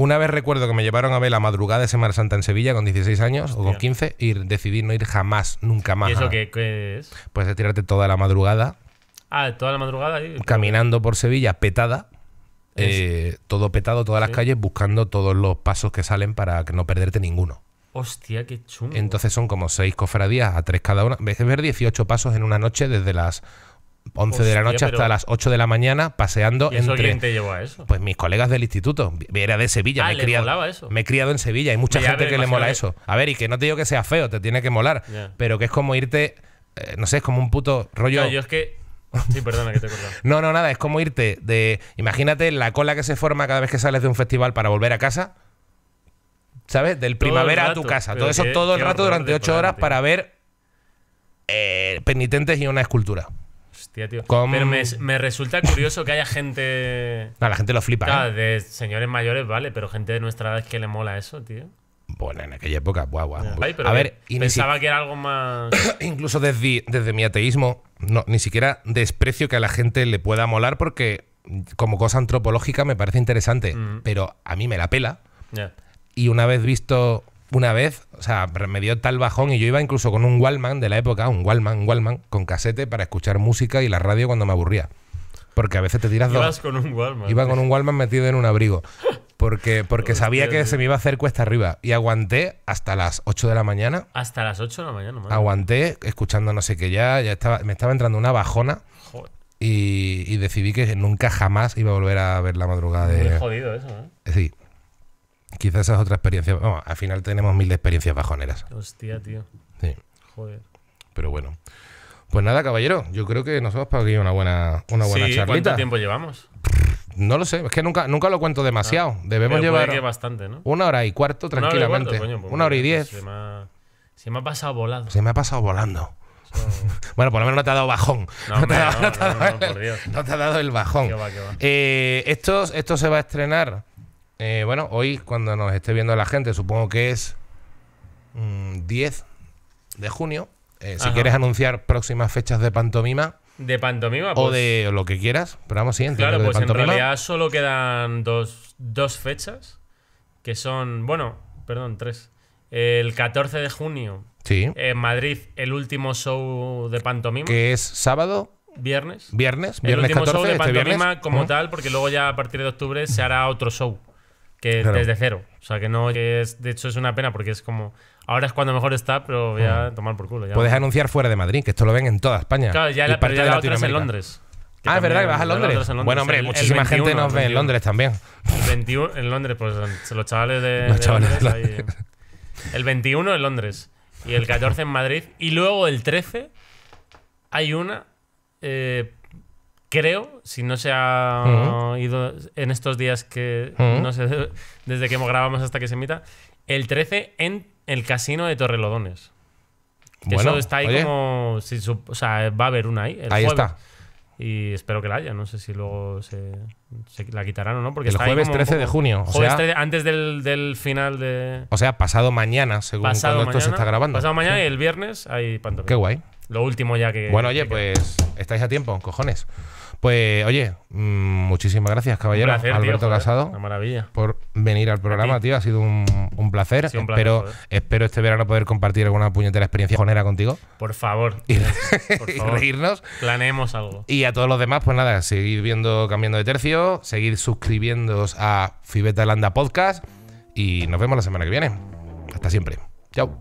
Una vez recuerdo que me llevaron a ver la madrugada de Semana Santa en Sevilla con 16 años o con 15 y decidí no ir jamás, nunca más. ¿Y eso qué, es? Pues tirarte toda la madrugada. Ah, toda la madrugada. Caminando por Sevilla, petada. Eh, todo petado, todas las calles, buscando todos los pasos que salen para no perderte ninguno. Hostia, qué chungo. Entonces son como seis cofradías a tres cada una. Ves ver 18 pasos en una noche desde las 11 de la noche hasta las 8 de la mañana paseando entre te llevó eso? Pues mis colegas del instituto, era de Sevilla, ah, me, he criado, me criado en Sevilla, hay mucha gente que le mola eso. A ver, y que no te digo que sea feo, te tiene que molar, pero que es como irte, eh, no sé, es como un puto rollo. No, yo es que Sí, perdona No, no, nada, es como irte de. Imagínate la cola que se forma cada vez que sales de un festival para volver a casa. ¿Sabes? Del primavera a tu casa. Todo eso todo el rato durante ocho horas para ver eh, penitentes y una escultura. Pero me, resulta curioso que haya gente. No, ah, la gente lo flipa. ¿eh? de señores mayores, vale, pero gente de nuestra edad es que le mola eso, tío. Bueno, en aquella época, guau, guau. a ver, pensaba que era algo más. Incluso desde, desde mi ateísmo, no, ni siquiera desprecio que a la gente le pueda molar porque, como cosa antropológica, me parece interesante. Mm. Pero a mí me la pela. Y una vez visto una vez, o sea, me dio tal bajón y yo iba incluso con un Wallman de la época, un Wallman, un Wallman, con casete para escuchar música y la radio cuando me aburría. Porque a veces te tiras Ibas con un Wallman. Iba con un Wallman metido en un abrigo. Porque, porque sabía que se me iba a hacer cuesta arriba. Y aguanté hasta las 8 de la mañana. Hasta las 8 de la mañana, Aguanté escuchando no sé qué ya. ya estaba, me estaba entrando una bajona. Joder. Y, decidí que nunca jamás iba a volver a ver la madrugada de. Muy jodido eso, ¿eh? Sí. Quizás esa es otra experiencia. Vamos, al final tenemos mil experiencias bajoneras. Hostia, tío. Sí. Joder. Pero bueno. Pues nada, caballero, yo creo que nos hemos pagado una buena, una buena sí, ¿Cuánto tiempo llevamos? No lo sé, es que nunca, nunca lo cuento demasiado. Ah, Debemos llevar que bastante, ¿no? una hora y cuarto tranquilamente. Una hora y, diez. Se me, ha, pasado volando. Se me ha pasado volando. bueno, por lo menos no te ha dado bajón. No, te, ha dado el bajón. Eh, esto, esto se va a estrenar eh, bueno, hoy cuando nos esté viendo la gente, supongo que es 10 mm, de junio. Eh, si quieres anunciar próximas fechas de pantomima. De pantomima, O pues de lo que quieras, pero vamos, sí, Claro, pues en realidad solo quedan dos, fechas, que son, bueno, perdón, tres. El 14 de junio Sí. En Madrid, el último show de pantomima. Que es sábado. Viernes. Viernes, viernes el último show de este pantomima como tal, porque luego ya a partir de octubre se hará otro show que desde cero. O sea, que no es, de hecho es una pena porque es como ahora es cuando mejor está, pero voy a mm. tomar por culo. Ya. Puedes anunciar fuera de Madrid, que esto lo ven en toda España. Claro, ya la, partido de la otra es en Londres. Ah, es verdad que vas a Londres. Bueno, hombre, muchísima gente nos ve en Londres también. 21 en Londres, pues los chavales de, los chavales de Londres. el 21 en Londres y el 14 en Madrid. Y luego el 13 hay una eh, creo, si no se ha ido en estos días que, no sé, desde que hemos grabamos hasta que se emita, el 13 en el casino de Torrelodones. eso está ahí como. o sea, va a haber una ahí. El ahí está. Y espero que la haya. No sé si luego se, la quitarán o no. Porque el jueves 13 de junio. O antes del, final de. O sea, pasado mañana, según pasado cuando mañana, esto se está grabando. Pasado mañana y el viernes hay pantomima. Qué guay. Lo último ya que. Bueno, oye, pues estáis a tiempo, cojones. Pues, oye, mm, muchísimas gracias, caballero. Alberto Casado. Una maravilla. Por venir al programa, tío. Ha sido un, un placer. pero espero, este verano poder compartir alguna puñetera experiencia jonera contigo. Por favor. Y, por Planeemos algo. Y a todos los demás, pues nada, seguir viendo Cambiando de Tercio, seguir suscribiéndoos a Fibeta Landa Podcast y nos vemos la semana que viene. Hasta siempre. Chao.